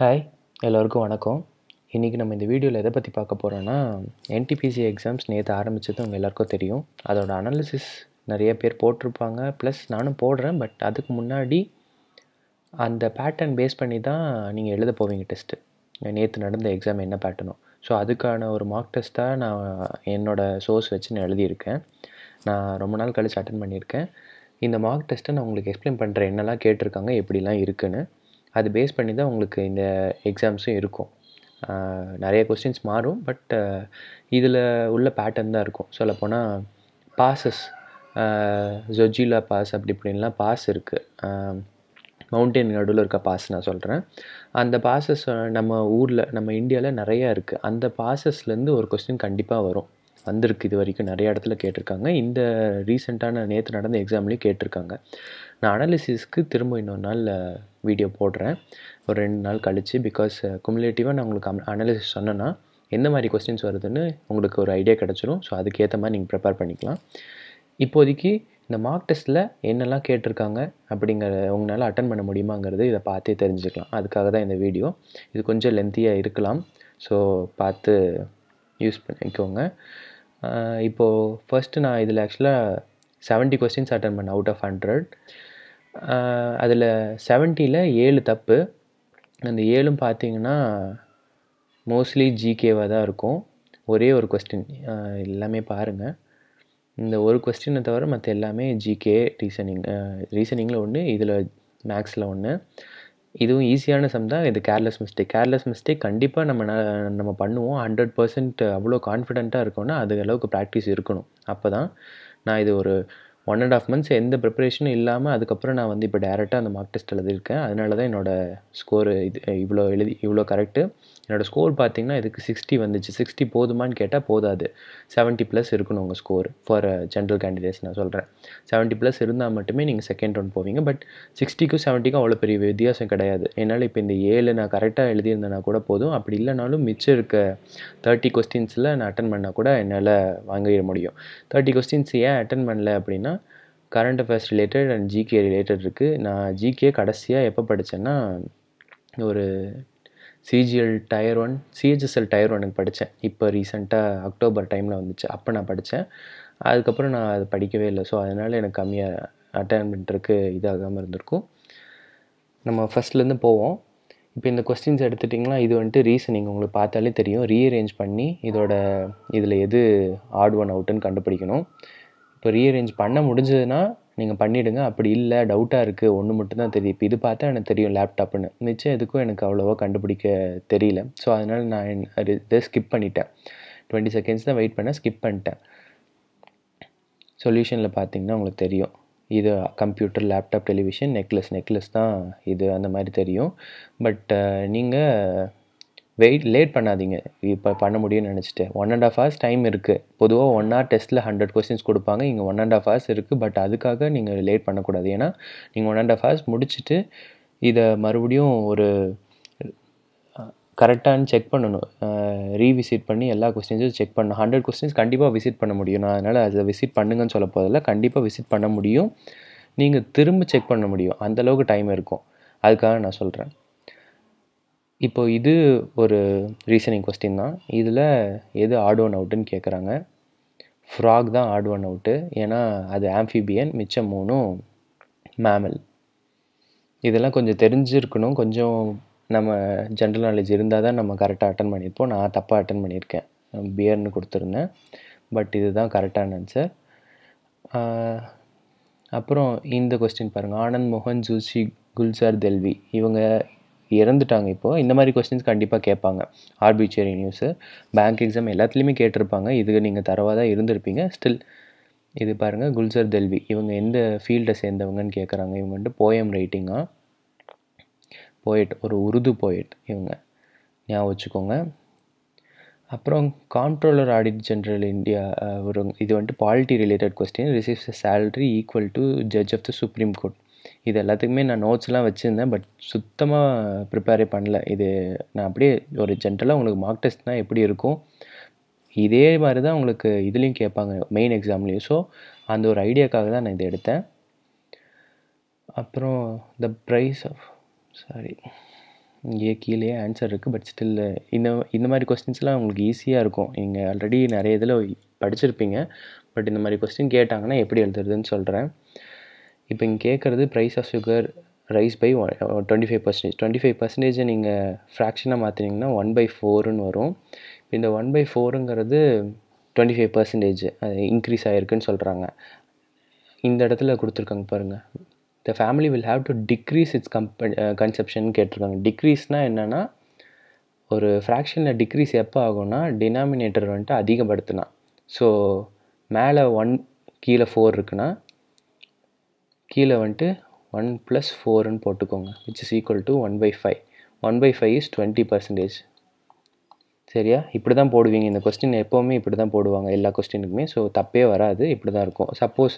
Hi எல்லோருக்கும் வணக்கம் இன்றைக்கி நம்ம இந்த வீடியோவில் எதை பற்றி பார்க்க போகிறோன்னா என்டிபிசி எக்ஸாம்ஸ் நேற்று ஆரம்பித்தது உங்கள் எல்லாருக்கும் தெரியும் அதோட அனாலிசிஸ் நிறைய பேர் போட்டிருப்பாங்க ப்ளஸ் நானும் போடுறேன் பட் அதுக்கு முன்னாடி அந்த பேட்டர்ன் பேஸ் பண்ணி தான் நீங்கள் எழுத போவீங்க டெஸ்ட்டு நேற்று நடந்த எக்ஸாம் என்ன பேட்டர்னோ ஸோ அதுக்கான ஒரு மார்க் டெஸ்ட்டாக நான் என்னோடய சோர்ஸ் வச்சு நான் எழுதியிருக்கேன் நான் ரொம்ப நாள் கழித்து அட்டன் பண்ணியிருக்கேன் இந்த மார்க் டெஸ்ட்டை நான் உங்களுக்கு எக்ஸ்பிளைன் பண்ணுறேன் என்னெல்லாம் கேட்டிருக்காங்க எப்படிலாம் இருக்குதுன்னு அது பேஸ் பண்ணி தான் உங்களுக்கு இந்த எக்ஸாம்ஸும் இருக்கும் நிறைய கொஸ்டின்ஸ் மாறும் பட் இதில் உள்ள பேட்டர்ன் தான் இருக்கும் சொல்லப்போனால் பாசஸ் ஜொஜிலா பாஸ் அப்படி இப்படின்லாம் பாஸ் இருக்குது மவுண்டெயின் நடுவில் இருக்க பாஸ் நான் சொல்கிறேன் அந்த பாசஸ் நம்ம ஊரில் நம்ம இந்தியாவில் நிறையா இருக்குது அந்த பாசஸ்லேருந்து ஒரு கொஸ்டின் கண்டிப்பாக வரும் வந்திருக்கு இது வரைக்கும் நிறைய இடத்துல கேட்டிருக்காங்க இந்த ரீசெண்டான நேற்று நடந்த எக்ஸாம்லேயும் கேட்டிருக்காங்க நான் அனாலிசிஸ்க்கு திரும்ப இன்னொரு நாள் வீடியோ போடுறேன் ஒரு ரெண்டு நாள் கழித்து பிகாஸ் குமுலேட்டிவாக நான் உங்களுக்கு அனாலிசிஸ் சொன்னேன்னா எந்த மாதிரி கொஸ்டின்ஸ் வருதுன்னு உங்களுக்கு ஒரு ஐடியா கிடச்சிடும் ஸோ அதுக்கேற்ற மாதிரி நீங்கள் ப்ரிப்பேர் பண்ணிக்கலாம் இப்போதைக்கு இந்த மார்க் டெஸ்ட்டில் என்னெல்லாம் கேட்டிருக்காங்க அப்படிங்கிற உங்களால் அட்டன் பண்ண முடியுமாங்கிறது இதை பார்த்தே தெரிஞ்சுக்கலாம் அதுக்காக தான் இந்த வீடியோ இது கொஞ்சம் லென்த்தியாக இருக்கலாம் ஸோ பார்த்து யூஸ் பண்ணிக்கோங்க இப்போது ஃபஸ்ட்டு நான் இதில் ஆக்சுவலாக செவன்ட்டி கொஸ்டின்ஸ் அட்டன் பண்ணேன் அவுட் ஆஃப் ஹண்ட்ரட் அதில் செவன்ட்டியில் ஏழு தப்பு அந்த ஏழும் பார்த்தீங்கன்னா மோஸ்ட்லி ஜிகேவாக தான் இருக்கும் ஒரே ஒரு கொஸ்டின் எல்லாமே பாருங்கள் இந்த ஒரு கொஸ்டினை தவிர மற்ற எல்லாமே ஜிகே ரீசனிங் ரீசனிங்கில் ஒன்று இதில் மேக்ஸில் ஒன்று இதுவும் ஈஸியான சம் தான் இது கேர்லெஸ் மிஸ்டேக் கேர்லெஸ் மிஸ்டேக் கண்டிப்பாக நம்ம நம்ம பண்ணுவோம் ஹண்ட்ரட் பர்சன்ட் அவ்வளோ கான்ஃபிடென்ட்டாக இருக்கோன்னா அது அளவுக்கு ப்ராக்டிஸ் இருக்கணும் அப்போ தான் நான் இது ஒரு ஒன் அண்ட் ஆஃப் மந்த்ஸ் எந்த ப்ரிப்பரேஷனும் இல்லாமல் அதுக்கப்புறம் நான் வந்து இப்போ டேரெக்டாக அந்த மார்க் டெஸ்ட் எழுதியிருக்கேன் அதனால தான் என்னோடய ஸ்கோரு இது இவ்வளோ எழுதி இவ்வளோ கரெக்டு என்னோடய ஸ்கோர் பார்த்திங்கன்னா இதுக்கு சிக்ஸ்டி வந்துச்சு சிக்ஸ்டி போதுமான்னு கேட்டால் போதாது செவன்ட்டி ப்ளஸ் இருக்கணும் உங்கள் ஸ்கோர் ஃபார் ஜென்ரல் கேண்டிடேட்ஸ் நான் சொல்கிறேன் செவன்ட்டி ப்ளஸ் இருந்தால் மட்டுமே நீங்கள் செகண்ட் ரவுண்ட் போவீங்க பட் சிக்ஸ்டிக்கும் செவன்ட்டிக்கும் அவ்வளோ பெரிய வித்தியாசம் கிடையாது என்னால் இப்போ இந்த ஏழு நான் கரெக்டாக எழுதியிருந்தேனா கூட போதும் அப்படி இல்லைனாலும் மிச்சம் இருக்க தேர்ட்டி கொஸ்டின்ஸில் நான் அட்டன் பண்ணால் கூட என்னால் வாங்கிட முடியும் தேர்ட்டி கொஸ்டின்ஸ் ஏன் அட்டன் பண்ணல அப்படின்னா current affairs related and GK related இருக்குது நான் ஜிகே கடைசியாக எப்போ படித்தேன்னா ஒரு CGL tier one CHSL tier ஒன்னுக்கு படித்தேன் இப்போ ரீசெண்டாக அக்டோபர் டைமில் வந்துச்சு அப்போ நான் படித்தேன் அதுக்கப்புறம் நான் அது படிக்கவே இல்லை ஸோ அதனால் எனக்கு கம்மியாக அட்டெயின்மெண்ட்டுக்கு இதாகாமல் இருந்திருக்கும் நம்ம ஃபஸ்ட்லேருந்து போவோம் இப்போ இந்த கொஸ்டின்ஸ் எடுத்துட்டிங்கன்னா இது வந்துட்டு ரீசனிங் உங்களுக்கு பார்த்தாலே தெரியும் ரீஅரேஞ்ச் பண்ணி இதோட இதில் எது ஆட் ஒன் அவுட்டுன்னு கண்டுபிடிக்கணும் இப்போ ரீஅரேஞ்ச் பண்ண முடிஞ்சதுன்னா நீங்கள் பண்ணிவிடுங்க அப்படி இல்லை டவுட்டாக இருக்குது ஒன்று மட்டும்தான் தெரியும் இப்போ இது பார்த்தா எனக்கு தெரியும் லேப்டாப்புன்னு நிச்சயம் எதுக்கும் எனக்கு அவ்வளோவா கண்டுபிடிக்க தெரியல ஸோ அதனால் நான் இதை ஸ்கிப் பண்ணிட்டேன் டுவெண்ட்டி செகண்ட்ஸ் தான் வெயிட் பண்ண ஸ்கிப் பண்ணிட்டேன் சொல்யூஷனில் பார்த்தீங்கன்னா உங்களுக்கு தெரியும் இது computer laptop television necklace necklace தான் இது அந்த மாதிரி தெரியும் பட் நீங்கள் வெயிட் லேட் பண்ணாதீங்க இப்போ பண்ண முடியும்னு நினச்சிட்டு one and half hours time இருக்குது பொதுவாக ஒன் ஹவர் டெஸ்ட்டில் ஹண்ட்ரட் கொஸ்டின்ஸ் கொடுப்பாங்க இங்கே ஒன் அண்ட் ஆஃப் ஹவர்ஸ் இருக்குது பட் அதுக்காக நீங்கள் லேட் பண்ணக்கூடாது ஏன்னா நீங்கள் ஒன் அண்ட் ஆஃப் ஹவர்ஸ் முடிச்சுட்டு இதை மறுபடியும் ஒரு கரெக்டானு செக் பண்ணணும் ரீவிசிட் பண்ணி எல்லா கொஸ்டின்ஸும் செக் பண்ணணும் ஹண்ட்ரட் கொஸ்டின்ஸ் கண்டிப்பாக விசிட் பண்ண முடியும் நான் அதனால் அதை விசிட் பண்ணுங்கன்னு சொல்ல போதில் கண்டிப்பாக விசிட் பண்ண முடியும் நீங்கள் திரும்ப செக் பண்ண முடியும் அந்தளவுக்கு டைம் இருக்கும் அதுக்காக நான் சொல்கிறேன் இப்போ இது ஒரு ரீசனிங் கொஸ்டின் தான் இதில் எது ஆட் ஒன் அவுட்டுன்னு கேட்குறாங்க ஃப்ராக் தான் ஆட் ஒன் அவுட்டு ஏன்னா அது ஆம்ஃபிபியன் மிச்சம் மூணும் மேமல் இதெல்லாம் கொஞ்சம் தெரிஞ்சிருக்கணும் கொஞ்சம் நம்ம ஜென்ரல் நாலேஜ் இருந்தால் தான் நம்ம கரெக்டாக அட்டன் பண்ணியிருப்போம் நான் தப்பாக அட்டன் பண்ணியிருக்கேன் பியர்னு கொடுத்துருந்தேன் பட் இதுதான் கரெக்டான ஆன்சர் அப்புறம் இந்த கொஸ்டின் பாருங்கள் ஆனந்த் மோகன் ஜூசி குல்சார் தெல்வி இவங்க இறந்துட்டாங்க இப்போது இந்த மாதிரி கொஸ்டின்ஸ் கண்டிப்பாக கேட்பாங்க ஆர்பிச்சரி நியூஸு பேங்க் எக்ஸாம் எல்லாத்துலேயுமே கேட்டிருப்பாங்க இதுக்கு நீங்கள் தரவாக தான் இருந்திருப்பீங்க ஸ்டில் இது பாருங்கள் குல்சர் தெல்வி இவங்க எந்த ஃபீல்டை சேர்ந்தவங்கன்னு கேட்குறாங்க இவங்க வந்துட்டு போயம் ரைட்டிங்காக போய்ட் ஒரு உருது போய்ட் இவங்க ஞாபகம் வச்சுக்கோங்க அப்புறம் கான்ட்ரோலர் ஆடிட் ஜென்ரல் இந்தியா ஒரு இது வந்துட்டு polity related question receives a salary equal to judge of the supreme court இது எல்லாத்துக்குமே நான் நோட்ஸ்லாம் வச்சுருந்தேன் பட் சுத்தமாக ப்ரிப்பேரே பண்ணல இது நான் அப்படியே ஒரு ஜென்ரலாக உங்களுக்கு மார்க் தான் எப்படி இருக்கும் இதே மாதிரி தான் உங்களுக்கு இதுலேயும் கேட்பாங்க மெயின் எக்ஸாம்லேயும் ஸோ அந்த ஒரு ஐடியாக்காக தான் நான் இதை எடுத்தேன் அப்புறம் த ப்ரைஸ் ஆஃப் சாரி இங்கேயே கீழே ஆன்சர் இருக்குது பட் ஸ்டில் இந்த இந்த மாதிரி கொஸ்டின்ஸ்லாம் உங்களுக்கு ஈஸியாக இருக்கும் நீங்கள் ஆல்ரெடி நிறைய இதில் படிச்சிருப்பீங்க பட் இந்த மாதிரி கொஸ்டின் கேட்டாங்கன்னா எப்படி எழுதுறதுன்னு சொல்கிறேன் இப்போ இங்கே கேட்குறது price of sugar rise by one twenty five percentage twenty five பர்சன்டேஜை நீங்கள் ஃப்ராக்ஷனாக மாற்றினீங்கன்னா ஒன் பை ஃபோருன்னு வரும் இந்த ஒன் பை ஃபோருங்கிறது டுவெண்ட்டி ஃபைவ் பர்சன்டேஜ் அது இன்க்ரீஸ் ஆகிருக்குன்னு சொல்கிறாங்க இந்த இடத்துல கொடுத்துருக்காங்க பாருங்கள் the family will have to decrease its கம்ப கன்செப்ஷன் கேட்டிருக்காங்க டிக்ரீஸ்னால் என்னென்னா ஒரு ஃப்ராக்ஷனில் டிக்ரீஸ் எப்போ ஆகும்னா டினாமினேட்டர் வந்துட்டு அதிகப்படுத்தினா ஸோ மேலே ஒன் கீழே ஃபோர் இருக்குன்னா கீழே வந்துட்டு ஒன் ப்ளஸ் ஃபோர்னு போட்டுக்கோங்க which is equal to one by five one by five is twenty percentage சரியா இப்படி தான் போடுவீங்க இந்த கொஸ்டின் எப்போவுமே இப்படி தான் போடுவாங்க எல்லா கொஸ்டினுக்குமே ஸோ தப்பே வராது இப்படி தான் இருக்கும் சப்போஸ்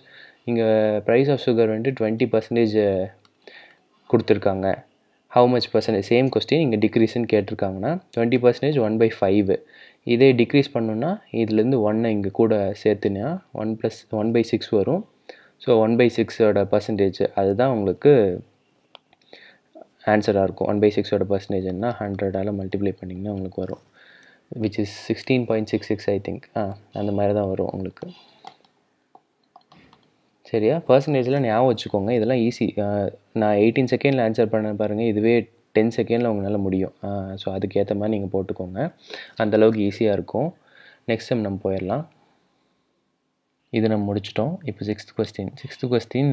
இங்கே ப்ரைஸ் ஆஃப் சுகர் வந்துட்டு டுவெண்ட்டி பர்சன்டேஜ் கொடுத்துருக்காங்க how much percentage same question இங்கே டிக்ரீஸ்ன்னு கேட்டிருக்காங்கன்னா twenty percentage one by five இதே டிக்ரீஸ் பண்ணோன்னா இதுலேருந்து ஒன்னை இங்கே கூட சேர்த்துனா one plus one by six வரும் ஸோ ஒன் பை சிக்ஸோட பர்சன்டேஜ் அதுதான் உங்களுக்கு ஆன்சராக இருக்கும் ஒன் பை சிக்ஸோட பர்சன்டேஜ்னா ஹண்ட்ரடால் மல்டிப்ளை பண்ணிங்கன்னா உங்களுக்கு வரும் which is sixteen point six six I think ஆ அந்த மாதிரி தான் வரும் உங்களுக்கு சரியா பர்சன்டேஜ்லாம் ஞாபகம் வச்சுக்கோங்க இதெல்லாம் ஈஸி நான் எயிட்டீன் செகண்டில் ஆன்சர் பண்ண பாருங்கள் இதுவே டென் செகண்டில் உங்களால் முடியும் ஸோ அதுக்கேற்ற மாதிரி நீங்கள் போட்டுக்கோங்க அந்தளவுக்கு ஈஸியாக இருக்கும் நெக்ஸ்ட் டைம் நம்ம போயிடலாம் இது நம்ம முடிச்சிட்டோம் இப்போ சிக்ஸ்த் கொஸ்டின் சிக்ஸ்த் கொஸ்டின்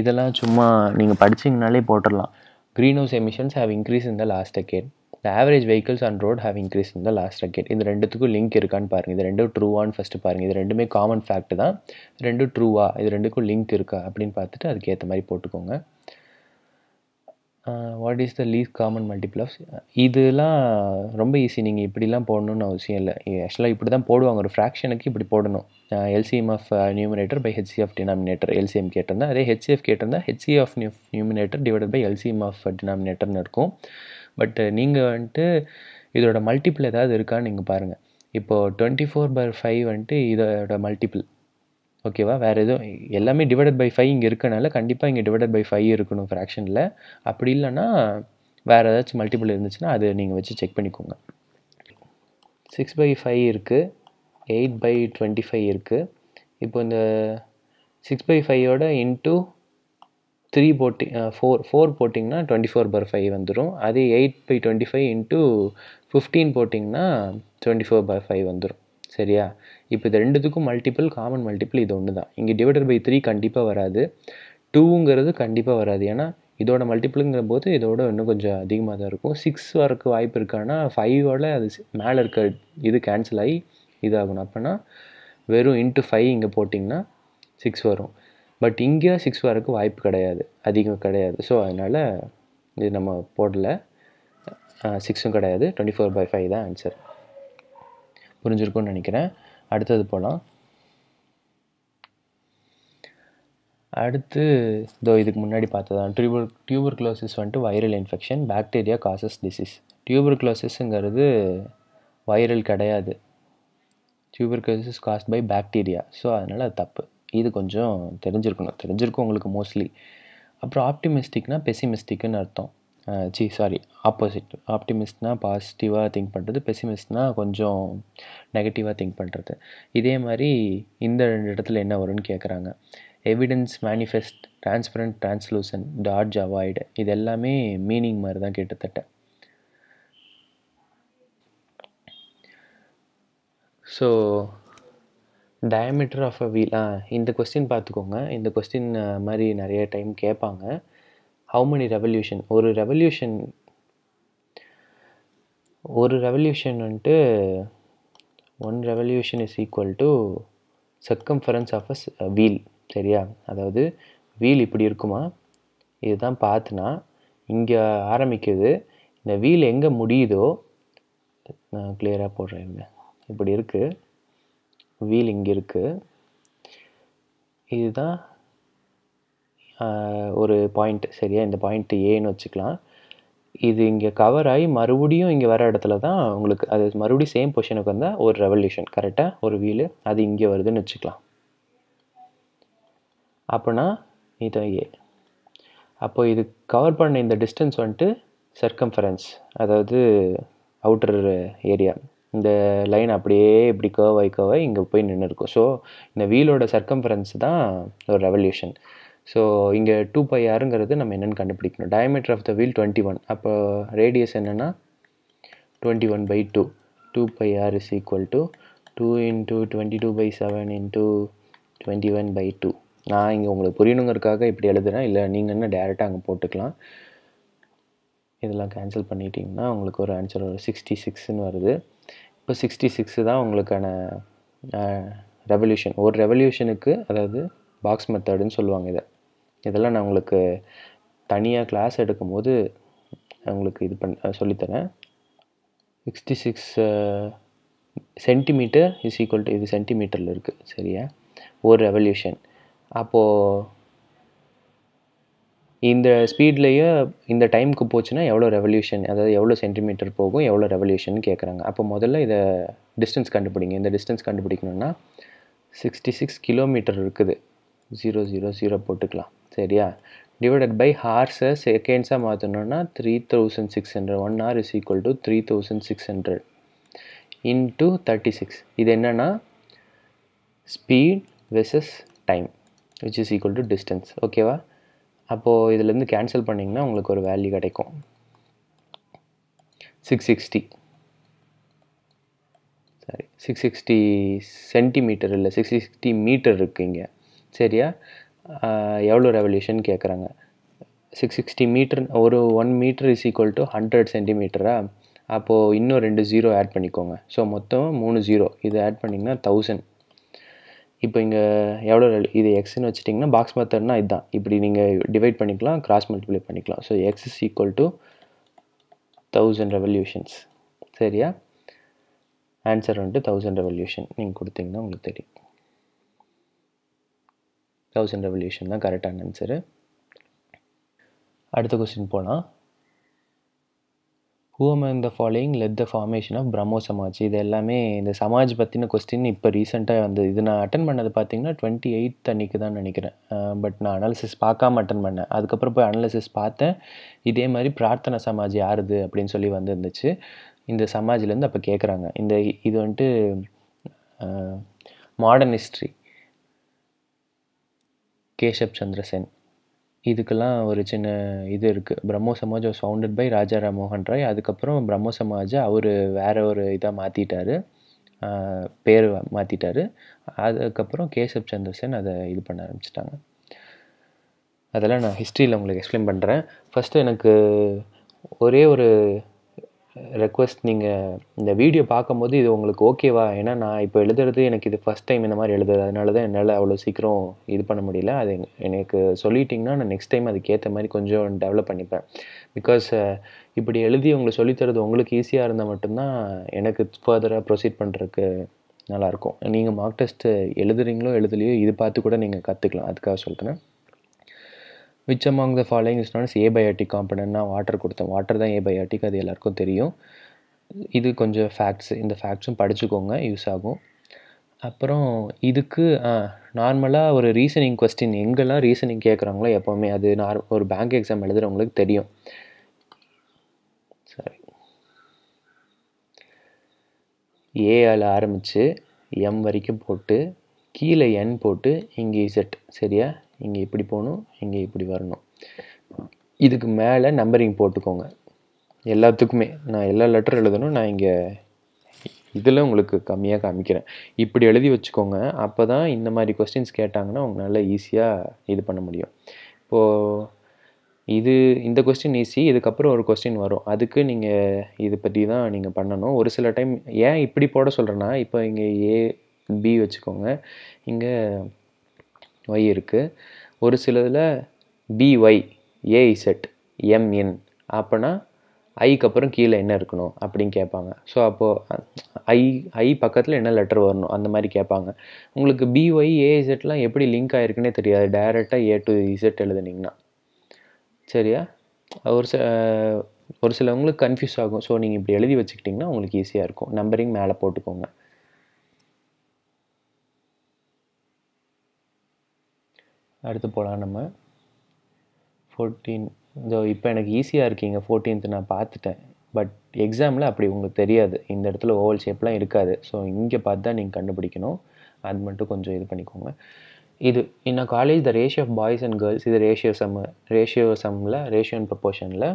இதெல்லாம் சும்மா நீங்கள் படிச்சிங்கனாலே போட்டுடலாம் greenhouse emissions have increase in the last decade the average vehicles and road have increase in the last decade இது ரெண்டுத்துக்கும் லிங்க் இருக்கான்னு பாருங்கள் இது ரெண்டும் ட்ரூவான்னு ஃபஸ்ட்டு பாருங்கள் இது ரெண்டுமே காமன் ஃபேக்ட் தான் ரெண்டும் ட்ரூவா இது ரெண்டுக்கும் லிங்க் இருக்கா அப்படின்னு பார்த்துட்டு அதுக்கேற்ற மாதிரி போட்டுக்கோங்க what is the least common multiples இதெல்லாம் ரொம்ப ஈஸி நீங்கள் இப்படிலாம் போடணும்னு அவசியம் இல்லை ஆக்சுவலாக இப்படி தான் போடுவாங்க ஒரு ஃப்ராக்ஷனுக்கு இப்படி போடணும் LCM of numerator by HC of denominator LCM கேட்டிருந்தா அதே ஹெச்சிஎஃப் கேட்டிருந்தா HC of new numerator divide by LCM of டினாமினேட்டர்னு இருக்கும் பட் நீங்கள் வந்துட்டு இதோட மல்டிப்பிள் ஏதாவது இருக்கான்னு நீங்கள் பாருங்கள் இப்போது டுவெண்ட்டி ஃபோர் பை ஃபைவ் வந்துட்டு இதோட மல்டிப்பிள் ஓகேவா வேறு எதுவும் எல்லாமே டிவைடட் பை ஃபைவ் இங்கே இருக்கனால கண்டிப்பாக இங்கே டிவைடட் பை ஃபைவ் இருக்கணும் ஃப்ராக்ஷனில் அப்படி இல்லைன்னா வேறு ஏதாச்சும் மல்டிபிள் இருந்துச்சுன்னா அது நீங்கள் வச்சு செக் பண்ணிக்கோங்க சிக்ஸ் பை ஃபைவ் இருக்குது எயிட் பை டுவெண்ட்டி ஃபைவ் இருக்குது இப்போ இந்த சிக்ஸ் பை ஃபைவோட இன்ட்டு த்ரீ போட்டி ஃபோர் ஃபோர் போட்டிங்கன்னா டுவெண்ட்டி ஃபோர் பர் ஃபைவ் வந்துடும் அதே eight by twenty five into fifteen போட்டிங்கன்னா டுவெண்ட்டி ஃபோர் பை ஃபைவ் வந்துடும் சரியா இப்போ இது ரெண்டுத்துக்கும் மல்டிபிள் காமன் மல்டிப்பிள் இது ஒன்று தான் இங்கே டிவைடட் பை த்ரீ கண்டிப்பாக வராது டூங்கிறது கண்டிப்பாக வராது ஏன்னா இதோட மல்டிப்புளுங்கிற போது இதோட இன்னும் கொஞ்சம் அதிகமாக தான் இருக்கும் சிக்ஸ் வரக்கு வாய்ப்பு இருக்கான்னா ஃபைவோட அது மேலே இருக்க இது கேன்சல் ஆகி இதாகணும் அப்போனா வெறும் இன்ட்டு ஃபைவ் இங்கே போட்டிங்கன்னா சிக்ஸ் வரும் பட் இங்கே சிக்ஸ் வரக்கு வாய்ப்பு கிடையாது அதிகம் கிடையாது ஸோ அதனால் இது நம்ம போடல சிக்ஸும் கிடையாது டுவெண்ட்டி ஃபோர் பை ஃபைவ் தான் ஆன்சர் புரிஞ்சிருக்கும்னு நினைக்கிறேன் அடுத்தது போகலாம் அடுத்து இதோ இதுக்கு முன்னாடி பார்த்ததான் ட்யூபர் டியூபர் க்ளோசிஸ் வந்துட்டு viral infection bacteria causes disease டியூபர் குளோசிஸுங்கிறது வைரல் கிடையாது tuberculosis caused by bacteria so அதனால் அது தப்பு இது கொஞ்சம் தெரிஞ்சிருக்கணும் தெரிஞ்சிருக்கும் உங்களுக்கு மோஸ்ட்லி அப்புறம் ஆப்டிமிஸ்டிக்னா பெசிமிஸ்டிக்குன்னு அர்த்தம் சி சாரி ஆப்போசிட் ஆப்டிமிஸ்ட்னால் பாசிட்டிவாக திங்க் பண்ணுறது பெசிமிஸ்ட்னால் கொஞ்சம் நெகட்டிவாக திங்க் பண்ணுறது இதே மாதிரி இந்த ரெண்டு இடத்துல என்ன வரும்னு கேட்குறாங்க எவிடன்ஸ் மேனிஃபெஸ்ட் டிரான்ஸ்பரண்ட் டிரான்ஸ்லூசன் டார்ஜ் அவாய்டு இது எல்லாமே மீனிங் மாதிரி தான் கிட்டத்தட்ட ஸோ டயமீட்டர் ஆஃப் அ வீலா இந்த கொஸ்டின் பார்த்துக்கோங்க இந்த கொஸ்டின் மாதிரி நிறைய டைம் கேட்பாங்க ஹவு மெனி ரெவல்யூஷன் ஒரு ரெவல்யூஷன் ஒரு ரெவல்யூஷன் வந்துட்டு one revolution is equal to circumference of a wheel சரியா அதாவது வீல் இப்படி இருக்குமா இதுதான் பார்த்துனா இங்கே ஆரம்பிக்குது இந்த வீல் எங்கே முடியுதோ நான் கிளியராக போடுறேன் இப்படி இருக்குது வீல் இங்கே இருக்குது இதுதான் ஒரு பாயிண்ட் சரியா இந்த பாயிண்ட் ஏன்னு வச்சுக்கலாம் இது இங்கே கவர் ஆகி மறுபடியும் இங்கே வர இடத்துல தான் உங்களுக்கு அது மறுபடியும் சேம் பொசிஷனுக்கு வந்தால் ஒரு ரெவல்யூஷன் கரெக்டாக ஒரு வீலு அது இங்கே வருதுன்னு வச்சுக்கலாம் அப்போனா இது ஏ அப்போ இது கவர் பண்ண இந்த டிஸ்டன்ஸ் வந்துட்டு சர்க்கம்ஃபரன்ஸ் அதாவது அவுட்டர் ஏரியா இந்த லைன் அப்படியே இப்படி கவ் ஆகி ஆகி இங்கே போய் நின்று இருக்கும் ஸோ இந்த வீலோட சர்க்கம்ஃபரன்ஸ் தான் ஒரு ரெவல்யூஷன் ஸோ இங்கே டூ பை ஆருங்கிறது நம்ம என்னென்னு கண்டுபிடிக்கணும் diameter of the wheel twenty one அப்போ ரேடியஸ் என்னென்னா twenty one by two two pi r is equal to two into twenty two by seven into twenty one by two நான் இங்கே உங்களுக்கு புரியணுங்கிறதுக்காக இப்படி எழுதுகிறேன் இல்லை நீங்கள் என்ன டேரெக்டாக அங்கே போட்டுக்கலாம் இதெல்லாம் கேன்சல் பண்ணிட்டிங்கன்னா உங்களுக்கு ஒரு ஆன்சர் வரும் சிக்ஸ்டி சிக்ஸ்னு வருது இப்போ சிக்ஸ்டி சிக்ஸு தான் உங்களுக்கான ரெவல்யூஷன் ஒரு ரெவல்யூஷனுக்கு அதாவது பாக்ஸ் மெத்தடுன்னு சொல்லுவாங்க இதை இதெல்லாம் நான் உங்களுக்கு தனியாக கிளாஸ் எடுக்கும்போது உங்களுக்கு இது பண்ண சொல்லித்தரேன் sixty six centimetre is equal to இது சென்டிமீட்டரில் இருக்குது சரியா ஒரு ரெவல்யூஷன் அப்போது இந்த ஸ்பீட்லேயே இந்த டைமுக்கு போச்சுன்னா எவ்வளோ ரெவல்யூஷன் அதாவது எவ்வளோ சென்டிமீட்டர் போகும் எவ்வளோ ரெவல்யூஷன் கேட்குறாங்க அப்போ முதல்ல இதை டிஸ்டன்ஸ் கண்டுபிடிங்க இந்த டிஸ்டன்ஸ் கண்டுபிடிக்கணுன்னா சிக்ஸ்டி சிக்ஸ் கிலோமீட்டர் இருக்குது ஜீரோ ஜீரோ ஜீரோ போட்டுக்கலாம் சரியா டிவைடட் பை ஹார்ஸை செகண்ட்ஸாக மாற்றணுன்னா three thousand six hundred one r is equal to three thousand six hundred into thirty six இது என்னென்னா speed versus time which is equal to distance ஓகேவா அப்போது இதுலேருந்து கேன்சல் பண்ணிங்கன்னா உங்களுக்கு ஒரு வேல்யூ கிடைக்கும் six sixty sorry six sixty centimetre இல்லை சிக்ஸ் சிக்ஸ்டி மீட்டர் இருக்குங்க சரியா எவ்வளோ ரெவல்யூஷன் கேட்குறாங்க சிக்ஸ் சிக்ஸ்டி மீட்டர் ஒரு one metre is equal to hundred சென்டிமீட்டரா அப்போது இன்னும் ரெண்டு ஜீரோ ஆட் பண்ணிக்கோங்க ஸோ மொத்தம் மூணு ஜீரோ இது ஆட் பண்ணிங்கன்னா தௌசண்ட் இப்போ இங்கே எவ்வளோ இது எக்ஸ்னு வச்சுட்டிங்கன்னா பாக்ஸ் மெத்தட்னா இதுதான் இப்படி நீங்கள் டிவைட் பண்ணிக்கலாம் கிராஸ் மல்டிப்ளை பண்ணிக்கலாம் so x is equal to thousand revolutions சரியா ஆன்சர் வந்துட்டு தௌசண்ட் ரெவல்யூஷன் நீங்கள் கொடுத்தீங்கன்னா உங்களுக்கு தெரியும் தௌசண்ட் ரெவல்யூஷன் தான் கரெக்டான ஆன்சரு அடுத்த கொஸ்டின் போனால் ஹூம் இந்த following led the formation of Brahmo Samaj இது எல்லாமே இந்த சமாஜ் பற்றின கொஸ்டின் இப்போ ரீசெண்டாக வந்து இது நான் அட்டன் பண்ணது பார்த்தீங்கன்னா டுவெண்ட்டி எயித் அன்றைக்கி தான் நினைக்கிறேன் பட் நான் அனாலிசிஸ் பார்க்காம அட்டன் பண்ணேன் அதுக்கப்புறம் போய் அனாலிசிஸ் பார்த்தேன் இதே மாதிரி பிரார்த்தனை சமாஜ் யாருது அப்படின்னு சொல்லி வந்துருந்துச்சு இந்த சமாஜ்லேருந்து அப்போ கேட்குறாங்க இந்த இது வந்துட்டு மாடர்ன் ஹிஸ்ட்ரி கேஷப் சந்திரசென் இதுக்கெல்லாம் ஒரு சின்ன இது இருக்குது Brahmo Samaj was founded by Raja Ram மோகன் ராய் அதுக்கப்புறம் பிரம்மோ சமாஜ் அவர் வேறு ஒரு இதாக மாற்றிட்டார் பேர் மாற்றிட்டார் அதுக்கப்புறம் கேசப் சந்திர அதை இது பண்ண ஆரம்பிச்சிட்டாங்க அதெல்லாம் நான் ஹிஸ்ட்ரியில் உங்களுக்கு எக்ஸ்பிளைன் பண்ணுறேன் ஃபஸ்ட்டு எனக்கு ஒரே ஒரு ரெக்வஸ்ட் நீங்கள் இந்த வீடியோ பார்க்கும்போது இது உங்களுக்கு ஓகேவா ஏன்னா நான் இப்போ எழுதுறது எனக்கு இது ஃபஸ்ட் டைம் இந்த மாதிரி எழுதுறது அதனால தான் என்னால் அவ்வளோ சீக்கிரம் இது பண்ண முடியல அது எனக்கு சொல்லிட்டிங்கன்னா நான் நெக்ஸ்ட் டைம் அதுக்கேற்ற மாதிரி கொஞ்சம் டெவலப் பண்ணிப்பேன் பிகாஸ் இப்படி எழுதி உங்களுக்கு சொல்லித்தரது உங்களுக்கு ஈஸியாக இருந்தால் மட்டும்தான் எனக்கு ஃபர்தராக ப்ரொசீட் பண்ணுறதுக்கு நல்லாயிருக்கும் நீங்கள் மார்க் டெஸ்ட்டு எழுதுறீங்களோ எழுதலையோ இது பார்த்து கூட நீங்கள் கற்றுக்கலாம் அதுக்காக சொல்கிறேன் which among the following is not abiotic காம்பனன்ட்னா வாட்டர் கொடுத்தேன் வாட்டர் தான் ஏபயாட்டிக் அது எல்லாருக்கும் தெரியும் இது கொஞ்சம் ஃபேக்ட்ஸ் இந்த ஃபேக்ட்ஸும் படிச்சுக்கோங்க யூஸ் ஆகும் அப்புறம் இதுக்கு நார்மலாக ஒரு ரீசனிங் கொஸ்டின் எங்கெல்லாம் ரீசனிங் கேட்குறாங்களோ எப்போவுமே அது நார் ஒரு பேங்க் எக்ஸாம் எழுதுகிறவங்களுக்கு தெரியும் சாரி ஏஆல் ஆரம்பித்து எம் வரைக்கும் போட்டு கீழே என் போட்டு இங்கே இசட் சரியா இங்கே இப்படி போகணும் இங்கே இப்படி வரணும் இதுக்கு மேலே நம்பரிங் போட்டுக்கோங்க எல்லாத்துக்குமே நான் எல்லா லெட்டரும் எழுதணும் நான் இங்கே இதில் உங்களுக்கு கம்மியாக காமிக்கிறேன் இப்படி எழுதி வச்சுக்கோங்க அப்போ தான் இந்த மாதிரி கொஸ்டின்ஸ் கேட்டாங்கன்னா உங்களால் ஈஸியாக இது பண்ண முடியும் இப்போது இது இந்த கொஸ்டின் ஈஸி இதுக்கப்புறம் ஒரு கொஸ்டின் வரும் அதுக்கு நீங்கள் இது பற்றி தான் நீங்கள் பண்ணணும் ஒரு சில டைம் ஏன் இப்படி போட சொல்கிறேன்னா இப்போ இங்கே ஏ பி வச்சுக்கோங்க இங்கே ஒய் இருக்குது ஒரு சிலதில் பிஒய் ஏஇசெட் எம்என் அப்போனா ஐக்கு அப்புறம் கீழே என்ன இருக்கணும் அப்படின்னு கேட்பாங்க ஸோ அப்போது ஐ ஐ பக்கத்தில் என்ன லெட்டர் வரணும் அந்த மாதிரி கேட்பாங்க உங்களுக்கு பிஒய் ஏஇசெட்லாம் எப்படி லிங்க் ஆகிருக்குன்னே தெரியாது டைரெக்டாக ஏ டு இசெட் எழுதுனீங்கன்னா சரியா ஒரு சில ஒரு சிலவங்களுக்கு கன்ஃபியூஸ் ஆகும் ஸோ நீங்கள் இப்படி எழுதி வச்சுக்கிட்டிங்கன்னா உங்களுக்கு ஈஸியாக இருக்கும் நம்பரிங் மேலே போட்டுக்கோங்க அடுத்து போகலாம் நம்ம ஃபோர்டீன் இதோ இப்போ எனக்கு ஈஸியாக இருக்கீங்க ஃபோர்டீன்த் நான் பார்த்துட்டேன் பட் எக்ஸாமில் அப்படி உங்களுக்கு தெரியாது இந்த இடத்துல ஓவல் ஷேப்லாம் இருக்காது ஸோ இங்கே பார்த்து தான் நீங்கள் கண்டுபிடிக்கணும் அது மட்டும் கொஞ்சம் இது பண்ணிக்கோங்க இது இன்னும் college the ratio of boys and girls இது ரேஷியோ சம்மு ரேஷியோ சம்மில் ரேஷியோ அண்ட் ப்ரப்போர்ஷனில்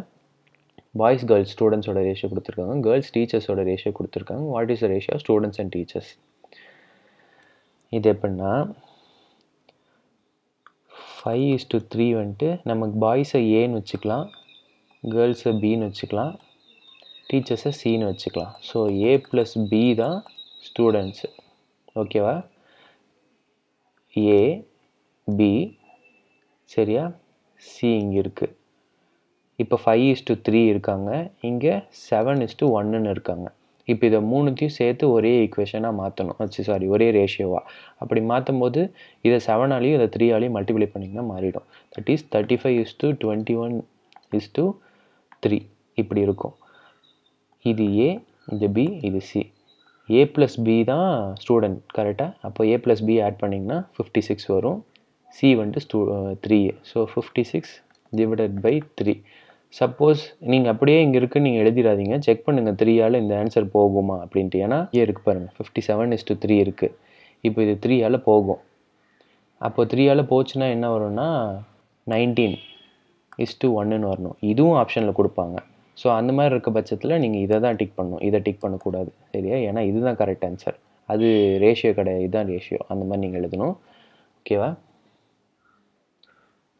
பாய்ஸ் கேர்ள்ஸ் ஸ்டூடெண்ட்ஸோட ரேஷியோ கொடுத்துருக்காங்க கேர்ள்ஸ் டீச்சர்ஸோட ரேஷியோ கொடுத்துருக்காங்க what is the ratio students and teachers இது எப்படின்னா ஃபைவ் இஸ் டு த்ரீ வந்துட்டு நமக்கு பாய்ஸை ஏன்னு வச்சுக்கலாம் கேர்ள்ஸை பின்னு வச்சுக்கலாம் டீச்சர்ஸை சின்னு வச்சுக்கலாம் ஸோ ஏ ப்ளஸ் பி தான் ஸ்டூடெண்ட்ஸு ஓகேவா ஏ பி சரியா சி இங்கே இருக்குது இப்போ ஃபைவ் இஸ் டு த்ரீ இருக்காங்க இங்கே செவன் இஸ் டு ஒன்னுன்னு இருக்காங்க இப்போ இதை மூணுத்தையும் சேர்த்து ஒரே ஈக்குவேஷனாக மாற்றணும் சாரி ஒரே ரேஷியோவாக அப்படி மாற்றும் போது இதை செவனாலையும் இதை த்ரீயாலையும் மல்டிப்ளை பண்ணிங்கன்னா மாறிடும் that is thirty five is two twenty one is two three இப்படி இருக்கும் இது ஏ இது பி இது சி ஏ ப்ளஸ் பி தான் ஸ்டூடெண்ட் கரெக்டாக அப்போ ஏ ப்ளஸ் பி ஆட் பண்ணிங்கன்னா ஃபிஃப்டி சிக்ஸ் வரும் சி வந்துட்டு ஸ்டூ three so fifty six divided by three suppose நீங்கள் அப்படியே இங்கே இருக்குன்னு நீங்கள் எழுதிடாதீங்க செக் பண்ணுங்கள் த்ரீயால் இந்த ஆன்சர் போகுமா அப்படின்ட்டு ஏன்னா ஏ இருக்குது பாருங்கள் fifty seven is to three இருக்குது இப்போ இது த்ரீயால் போகும் அப்போ த்ரீயால் போச்சுன்னா என்ன வரும்னா நைன்டீன் இஸ் டு ஒன்னுன்னு வரணும் இதுவும் ஆப்ஷனில் கொடுப்பாங்க ஸோ அந்த மாதிரி இருக்க பட்சத்தில் நீங்கள் இதை தான் டிக் பண்ணணும் இதை டிக் பண்ணக்கூடாது சரியா ஏன்னா இதுதான் கரெக்ட் ஆன்சர் அது ரேஷியோ கிடையாது இதுதான் ரேஷியோ அந்த மாதிரி நீங்கள் எழுதணும் ஓகேவா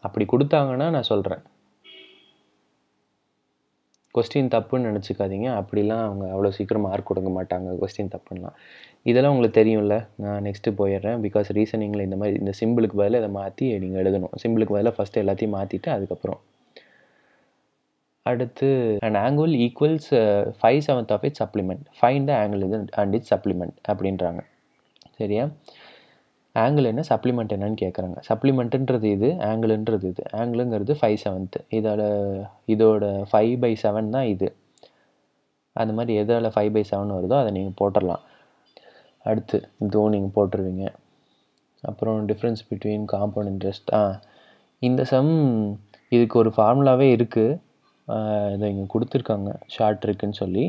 அப்படி கொடுத்தாங்கன்னா நான் சொல்கிறேன் கொஸ்டின் தப்புன்னு நினச்சிக்காதீங்க அப்படிலாம் அவங்க அவ்வளோ சீக்கிரம் மார்க் கொடுக்க மாட்டாங்க கொஸ்டின் தப்புன்னா இதெல்லாம் உங்களுக்கு தெரியும்ல நான் நெக்ஸ்ட்டு போயிடுறேன் பிகாஸ் ரீசனிங்கில் இந்த மாதிரி இந்த சிம்பிளுக்கு பதில் இதை மாற்றி நீங்கள் எழுதணும் சிம்பிளுக்கு பதிலாக ஃபஸ்ட்டு எல்லாத்தையும் மாற்றிட்டு அதுக்கப்புறம் அடுத்து and angle equals five seventh of it supplement find the angle இது அண்ட் இட் சப்ளிமெண்ட் அப்படின்றாங்க சரியா ஆங்கிள் என்ன சப்ளிமெண்ட் என்னன்னு கேட்குறாங்க சப்ளிமெண்ட்டுன்றது இது ஆங்கிள்ன்றது இது ஆங்கிளுங்கிறது ஃபைவ் செவன்த்து இதோட இதோட ஃபைவ் பை செவன் தான் இது அது மாதிரி எதால் ஃபைவ் பை செவன் வருதோ அதை நீங்கள் போட்டுடலாம் அடுத்து இதுவும் நீங்கள் போட்டுருவீங்க அப்புறம் difference between compound interest ah இந்த சம் இதுக்கு ஒரு ஃபார்முலாவே இருக்குது இதை இங்கே கொடுத்துருக்காங்க ஷார்ட் இருக்குன்னு சொல்லி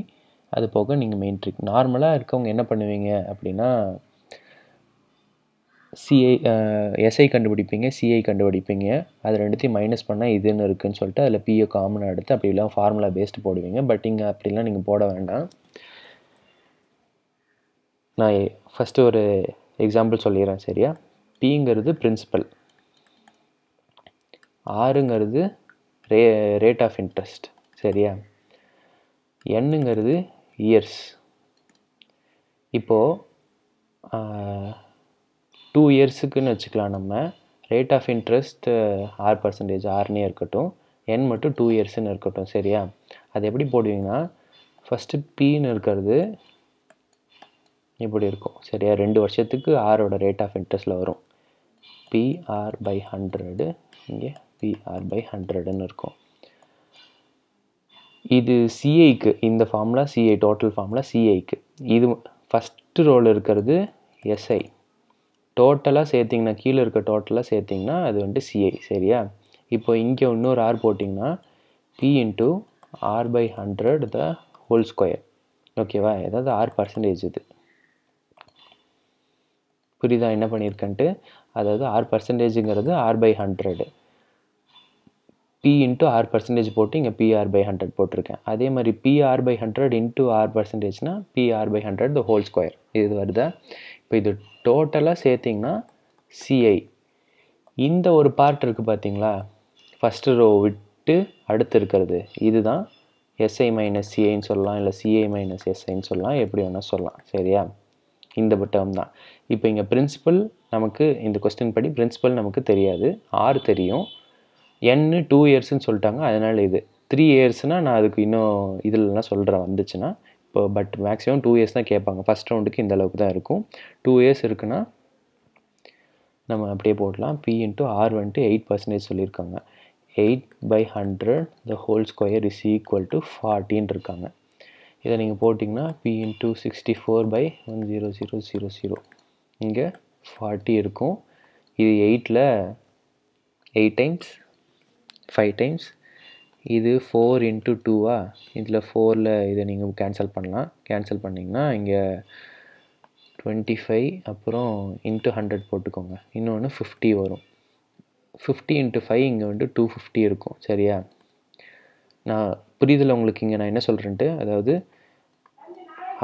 அது போக நீங்கள் மெயின் ட்ரிக் நார்மலாக இருக்கவங்க என்ன பண்ணுவீங்க அப்படின்னா சிஐ எஸ்ஐ கண்டுபிடிப்பீங்க சிஐ கண்டுபிடிப்பீங்க அது ரெண்டுத்தையும் மைனஸ் பண்ணால் இதுன்னு இருக்குதுன்னு சொல்லிட்டு அதில் பிஏ காமன் எடுத்து அப்படி இல்லாமல் ஃபார்முலா பேஸ்ட் போடுவீங்க பட் இங்கே அப்படிலாம் நீங்கள் போட வேண்டாம் நான் ஃபஸ்ட்டு ஒரு எக்ஸாம்பிள் சொல்லிடுறேன் சரியா பிங்கிறது பிரின்சிபல் ஆறுங்கிறது ரே ரேட் ஆஃப் இன்ட்ரெஸ்ட் சரியா என்னுங்கிறது இயர்ஸ் இப்போது டூ இயர்ஸுக்குன்னு வச்சுக்கலாம் நம்ம ரேட் ஆஃப் இன்ட்ரெஸ்ட் ஆறு பர்சன்டேஜ் ஆறுனே இருக்கட்டும் என் மட்டும் டூ இயர்ஸ்ன்னு இருக்கட்டும் சரியா அது எப்படி போடுவீங்கன்னா ஃபஸ்ட்டு பின்னு இருக்கிறது இப்படி இருக்கும் சரியா ரெண்டு வருஷத்துக்கு ஆரோட ரேட் ஆஃப் இன்ட்ரெஸ்ட்டில் வரும் பிஆர் பை ஹண்ட்ரடு இங்கே பிஆர் பை ஹண்ட்ரடுன்னு இருக்கும் இது சிஐக்கு இந்த ஃபார்முலா சிஐ டோட்டல் ஃபார்முலா சிஐக்கு இது ஃபஸ்ட்டு ரோல் இருக்கிறது எஸ்ஐ டோட்டலாக சேர்த்திங்கன்னா கீழே இருக்க டோட்டலாக சேர்த்திங்கன்னா அது வந்துட்டு சிஐ சரியா இப்போ இங்கே இன்னொரு ஆர் போட்டிங்கன்னா p into r by hundred the whole square ஓகேவா ஏதாவது ஆர் பர்சன்டேஜ் இது புரியுதா என்ன பண்ணியிருக்கேன்ட்டு அதாவது ஆர் பர்சன்டேஜுங்கிறது r by hundred p into r percentage போட்டு இங்கே பிஆர் பை ஹண்ட்ரட் போட்டிருக்கேன் அதே மாதிரி PR by hundred into r பர்சன்டேஜ்னா PR by hundred the whole square இது வருதா இப்போ இது டோட்டலாக சேர்த்திங்கன்னா சிஐ இந்த ஒரு பார்ட் இருக்குது பார்த்தீங்களா ஃபஸ்ட்டு ரோ விட்டு அடுத்து இருக்கிறது இதுதான் எஸ்ஐ மைனஸ் சிஐன்னு சொல்லலாம் இல்லை சிஐ மைனஸ் எஸ்ஐன்னு சொல்லலாம் எப்படி வேணால் சொல்லலாம் சரியா இந்த பட்டம் தான் இப்போ இங்கே பிரின்சிபல் நமக்கு இந்த கொஸ்டின் படி பிரின்சிபல் நமக்கு தெரியாது ஆர் தெரியும் என்னு டூ இயர்ஸ்ன்னு சொல்லிட்டாங்க அதனால் இது த்ரீ இயர்ஸ்னால் நான் அதுக்கு இன்னும் இதிலலாம் சொல்கிறேன் வந்துச்சுன்னா இப்போ பட் மேக்ஸிமம் டூ இயர்ஸ் தான் கேட்பாங்க ஃபஸ்ட் ரவுண்டுக்கு இந்த அளவுக்கு தான் இருக்கும் டூ இயர்ஸ் இருக்குன்னா நம்ம அப்படியே போடலாம் பி இன்ட்டு ஆர் வந்துட்டு எயிட் பர்சன்டேஜ் சொல்லியிருக்காங்க eight by hundred the whole square is equal to ஃபார்ட்டின்னு இருக்காங்க இதை நீங்கள் போட்டிங்கன்னா p into sixty four by one zero zero zero zero இங்கே ஃபார்ட்டி இருக்கும் இது எயிட்டில் எயிட் டைம்ஸ் ஃபைவ் டைம்ஸ் இது ஃபோர் இன்ட்டு டூவா இதில் ஃபோரில் இதை நீங்கள் கேன்சல் பண்ணலாம் கேன்சல் பண்ணிங்கன்னா இங்கே டுவெண்ட்டி ஃபைவ் அப்புறம் இன்ட்டு ஹண்ட்ரட் போட்டுக்கோங்க இன்னொன்று ஃபிஃப்டி வரும் ஃபிஃப்டி இன்ட்டு ஃபைவ் இங்கே வந்து டூ ஃபிஃப்டி இருக்கும் சரியா நான் புரியுதில்ல உங்களுக்கு இங்கே நான் என்ன சொல்கிறேன்ட்டு அதாவது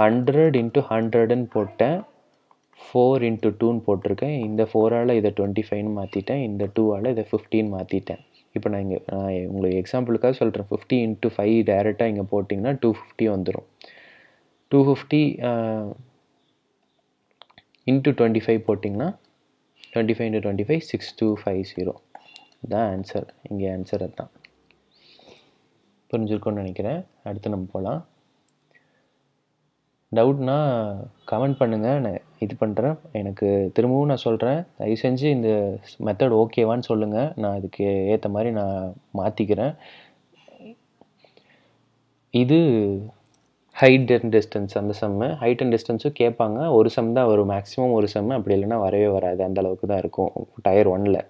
ஹண்ட்ரட் இன்ட்டு ஹண்ட்ரடுன்னு போட்டேன் ஃபோர் இன்ட்டு டூன்னு போட்டிருக்கேன் இந்த ஃபோரால் இதை டுவெண்ட்டி ஃபைவ்னு மாற்றிட்டேன் இந்த டூவால் இதை ஃபிஃப்டின்னு மாற்றிட்டேன் இப்போ நான் இங்கே நான் உங்களுக்கு எக்ஸாம்பிளுக்காக சொல்கிறேன் ஃபிஃப்டி இன்ட்டு ஃபைவ் டைரெக்டாக இங்கே போட்டிங்கன்னா டூ ஃபிஃப்டி வந்துடும் two fifty into twenty five போட்டிங்கன்னா twenty five into twenty five six two five zero இதுதான் ஆன்சர் இங்கே ஆன்சர் அதுதான் புரிஞ்சிருக்கோன்னு நினைக்கிறேன் அடுத்து நம்ம போகலாம் டவுட்னா கமெண்ட் பண்ணுங்கள் நான் இது பண்ணுறேன் எனக்கு திரும்பவும் நான் சொல்கிறேன் தயவு செஞ்சு இந்த மெத்தட் ஓகேவான்னு சொல்லுங்கள் நான் அதுக்கு ஏற்ற மாதிரி நான் மாற்றிக்கிறேன் இது ஹைட் அண்ட் டிஸ்டன்ஸ் அந்த செம்மு ஹைட் அண்ட் டிஸ்டன்ஸும் கேட்பாங்க ஒரு செம் தான் வரும் மேக்ஸிமம் ஒரு செம்மு அப்படி இல்லைன்னா வரவே வராது அந்த அளவுக்கு தான் இருக்கும் டயர் ஒனில்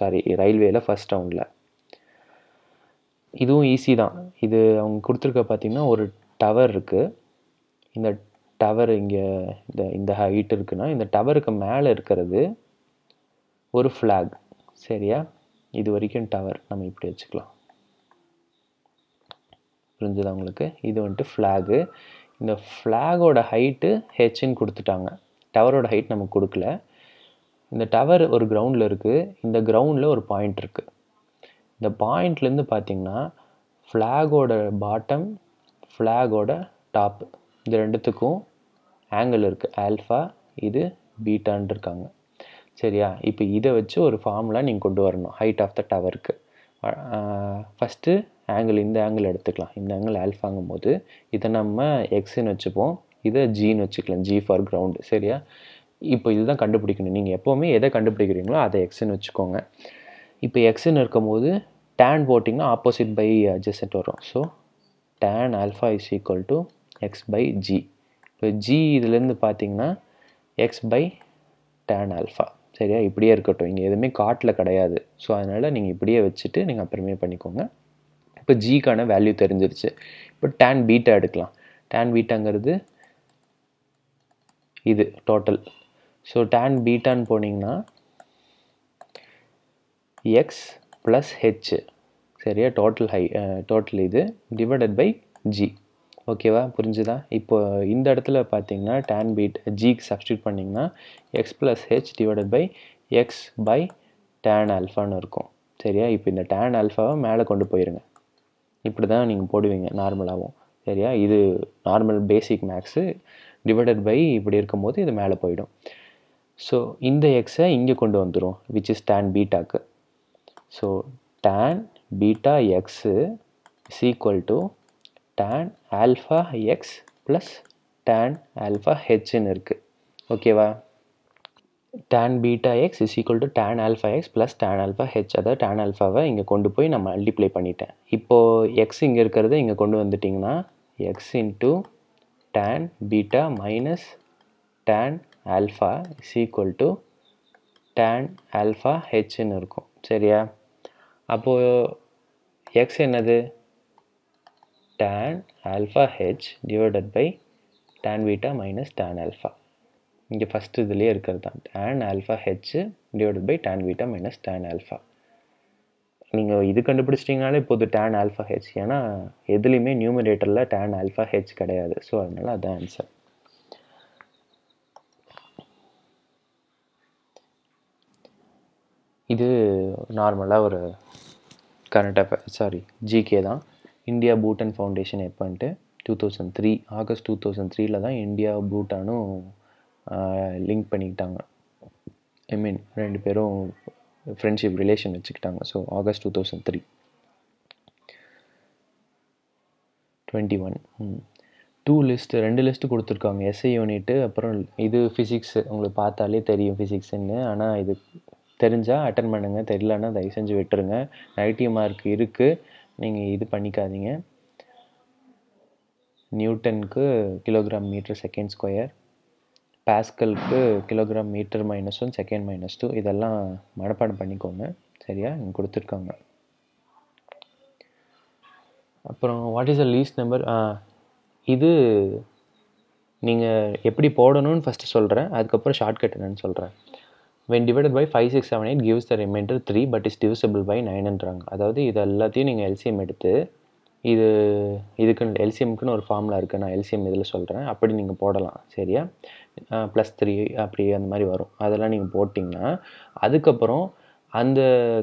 சாரி ரயில்வேயில் ஃபஸ்ட் ரவுண்டில் இதுவும் ஈஸி தான் இது அவங்க கொடுத்துருக்க பார்த்திங்கன்னா ஒரு டவர் இருக்குது இந்த டவர் இங்கே இந்த இந்த ஹைட் இருக்குன்னா இந்த டவருக்கு மேலே இருக்கிறது ஒரு ஃப்ளாக் சரியா இது வரைக்கும் டவர் நம்ம இப்படி வச்சுக்கலாம் புரிஞ்சுதா உங்களுக்கு இது வந்துட்டு ஃப்ளாகு இந்த ஃப்ளாகோட ஹைட்டு ஹெச்ன்னு கொடுத்துட்டாங்க டவரோட ஹைட் நமக்கு கொடுக்கல இந்த டவர் ஒரு கிரவுண்டில் இருக்குது இந்த கிரவுண்டில் ஒரு பாயிண்ட் இருக்குது இந்த பாயிண்ட்லேருந்து பார்த்தீங்கன்னா ஃப்ளாகோட பாட்டம் ஃப்ளாகோட டாப்பு இந்த ரெண்டுத்துக்கும் ஆங்கிள் இருக்குது ஆல்ஃபா இது பீட்டான்னு இருக்காங்க சரியா இப்போ இதை வச்சு ஒரு ஃபார்முலா நீங்கள் கொண்டு வரணும் ஹைட் ஆஃப் த டவருக்கு ஃபஸ்ட்டு ஆங்கிள் இந்த ஆங்கிள் எடுத்துக்கலாம் இந்த ஆங்கிள் ஆல்ஃபாங்கும் போது இதை நம்ம எக்ஸுன்னு வச்சுப்போம் இதை ஜின்னு வச்சுக்கலாம் ஜி ஃபார் கிரவுண்டு சரியா இப்போ இதுதான் கண்டுபிடிக்கணும் நீங்கள் எப்போவுமே எதை கண்டுபிடிக்கிறீங்களோ அதை எக்ஸுன்னு வச்சுக்கோங்க இப்போ எக்ஸுன்னு இருக்கும்போது டேன் போட்டிங்கன்னா ஆப்போசிட் பை அட்ஜஸ்ட் வரும் so tan alpha is equal to x by g இப்போ ஜி இதுலேருந்து பார்த்தீங்கன்னா எக்ஸ் பை டேன் ஆல்ஃபா சரியா இப்படியே இருக்கட்டும் இங்கே எதுவுமே காட்டில் கிடையாது ஸோ அதனால் நீங்கள் இப்படியே வச்சுட்டு நீங்கள் அப்புறமே பண்ணிக்கோங்க இப்போ ஜிக்கான வேல்யூ தெரிஞ்சிருச்சு இப்போ டேன் பீட்டா எடுக்கலாம் டேன் பீட்டாங்கிறது இது டோட்டல் ஸோ டேன் பீட்டான்னு போனீங்கன்னா எக்ஸ் ப்ளஸ் ஹெச் சரியா டோட்டல் ஹை டோட்டல் இது டிவைடட் பை ஜி ஓகேவா புரிஞ்சுதா இப்போ இந்த இடத்துல பார்த்தீங்கன்னா டேன் பீட் ஜிக்கு சப்ஸ்டியூட் பண்ணிங்கன்னா x plus h divided by x by tan ஆல்ஃபான்னு இருக்கும் சரியா இப்போ இந்த டேன் ஆல்ஃபாவை மேலே கொண்டு போயிருங்க இப்படி தான் நீங்கள் போடுவீங்க நார்மலாகவும் சரியா இது normal basic maths divided by இப்படி இருக்கும்போது இது மேலே போயிடும் ஸோ இந்த எக்ஸை இங்கே கொண்டு வந்துடும் விச் இஸ் டேன் பீட்டாக்கு so tan beta x is equal to tan alpha x plus tan alpha ஹெச்னு இருக்குது ஓகேவா tan beta x is equal to tan alpha x plus tan alpha h அதாவது டேன் ஆல்ஃபாவை இங்கே கொண்டு போய் நம்ம மல்டிப்ளை பண்ணிட்டேன் இப்போது எக்ஸ் இங்கே இருக்கிறத இங்கே கொண்டு வந்துட்டிங்கன்னா x into tan beta minus tan alpha is equal to tan alpha ஹெச்னு இருக்கும் சரியா அப்போது எக்ஸ் என்னது tan alpha h divided by tan beta minus tan alpha இங்கே ஃபஸ்ட்டு இதுலேயே இருக்கிறது தான் tan alpha h divided by tan beta minus tan alpha நீங்கள் இது கண்டுபிடிச்சிட்டிங்கனாலே இப்போது tan alpha h ஏன்னா எதுலேயுமே நியூமரேட்டரில் tan alpha h கிடையாது ஸோ அதனால் அதான் ஆன்சர் இது நார்மலாக ஒரு கரண்ட் அஃபேர் சாரி ஜிகே தான் இந்தியா பூட்டன் ஃபவுண்டேஷன் எப்போன்ட்டு two thousand three August two thousand த்ரீல தான் இந்தியா பூட்டானும் லிங்க் பண்ணிக்கிட்டாங்க ஐ மீன் ரெண்டு பேரும் ஃப்ரெண்ட்ஷிப் ரிலேஷன் வச்சுக்கிட்டாங்க so August two thousand three twenty one two list ரெண்டு லிஸ்ட்டு கொடுத்துருக்காங்க எஸ்ஐ யூனிட்டு அப்புறம் இது ஃபிசிக்ஸ் உங்களுக்கு பார்த்தாலே தெரியும் ஃபிசிக்ஸ்ன்னு ஆனால் இது தெரிஞ்சால் அட்டன் பண்ணுங்கள் தெரியலன்னா தயவு செஞ்சு விட்டுருங்க நெகட்டிவ் மார்க் இருக்குது நீங்கள் இது பண்ணிக்காதீங்க நியூட்டனுக்கு கிலோகிராம் மீட்டர் செகண்ட் ஸ்கொயர் பேஸ்கலுக்கு kilogram metre minus one second minus two இதெல்லாம் மனப்பாடம் பண்ணிக்கோங்க சரியா இங்கே கொடுத்துருக்காங்க அப்புறம் what is a least number இது நீங்கள் எப்படி போடணும்னு ஃபஸ்ட்டு சொல்கிறேன் அதுக்கப்புறம் ஷார்ட்கட் என்னன்னு சொல்கிறேன் when divided by five six seven eight gives the remainder three but is divisible by நைன்ன்றாங்க அதாவது இது எல்லாத்தையும் நீங்கள் எல்சிஎம் எடுத்து இது இதுக்கு எல்சிஎம்க்குன்னு ஒரு ஃபார்முலா இருக்குது நான் எல்சிஎம் இதில் சொல்கிறேன் அப்படி நீங்கள் போடலாம் சரியா ப்ளஸ் த்ரீ அப்படி அந்த மாதிரி வரும் அதெல்லாம் நீங்கள் போட்டிங்கன்னா அதுக்கப்புறம் அந்த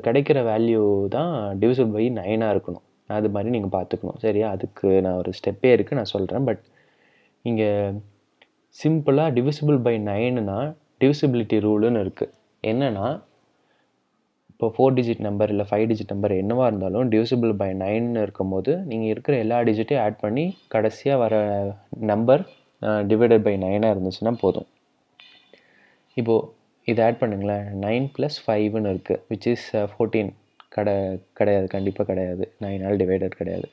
கிடைக்கிற வேல்யூ தான் டிவிசபிள் பை நைனாக இருக்கணும் அது மாதிரி நீங்கள் பார்த்துக்கணும் சரியா அதுக்கு நான் ஒரு ஸ்டெப்பே இருக்குது நான் சொல்கிறேன் பட் இங்கே சிம்பிளாக டிவிசிபிள் பை நைனுனால் டிவிசிபிலிட்டி ரூலுன்னு இருக்குது என்னென்னா இப்போ ஃபோர் டிஜிட் நம்பர் இல்லை ஃபைவ் டிஜிட் நம்பர் என்னவாக இருந்தாலும் டிவிசிபிள் பை நைன்னு இருக்கும்போது நீங்கள் இருக்கிற எல்லா டிஜிட்டையும் ஆட் பண்ணி கடைசியாக வர நம்பர் டிவைடட் பை நைனாக இருந்துச்சுன்னா போதும் இப்போது இதை ஆட் பண்ணுங்களேன் நைன் ப்ளஸ் ஃபைவ்னு இருக்குது விச் இஸ் ஃபோர்டீன் கடை கிடையாது கண்டிப்பாக கிடையாது நைனால் டிவைடட் கிடையாது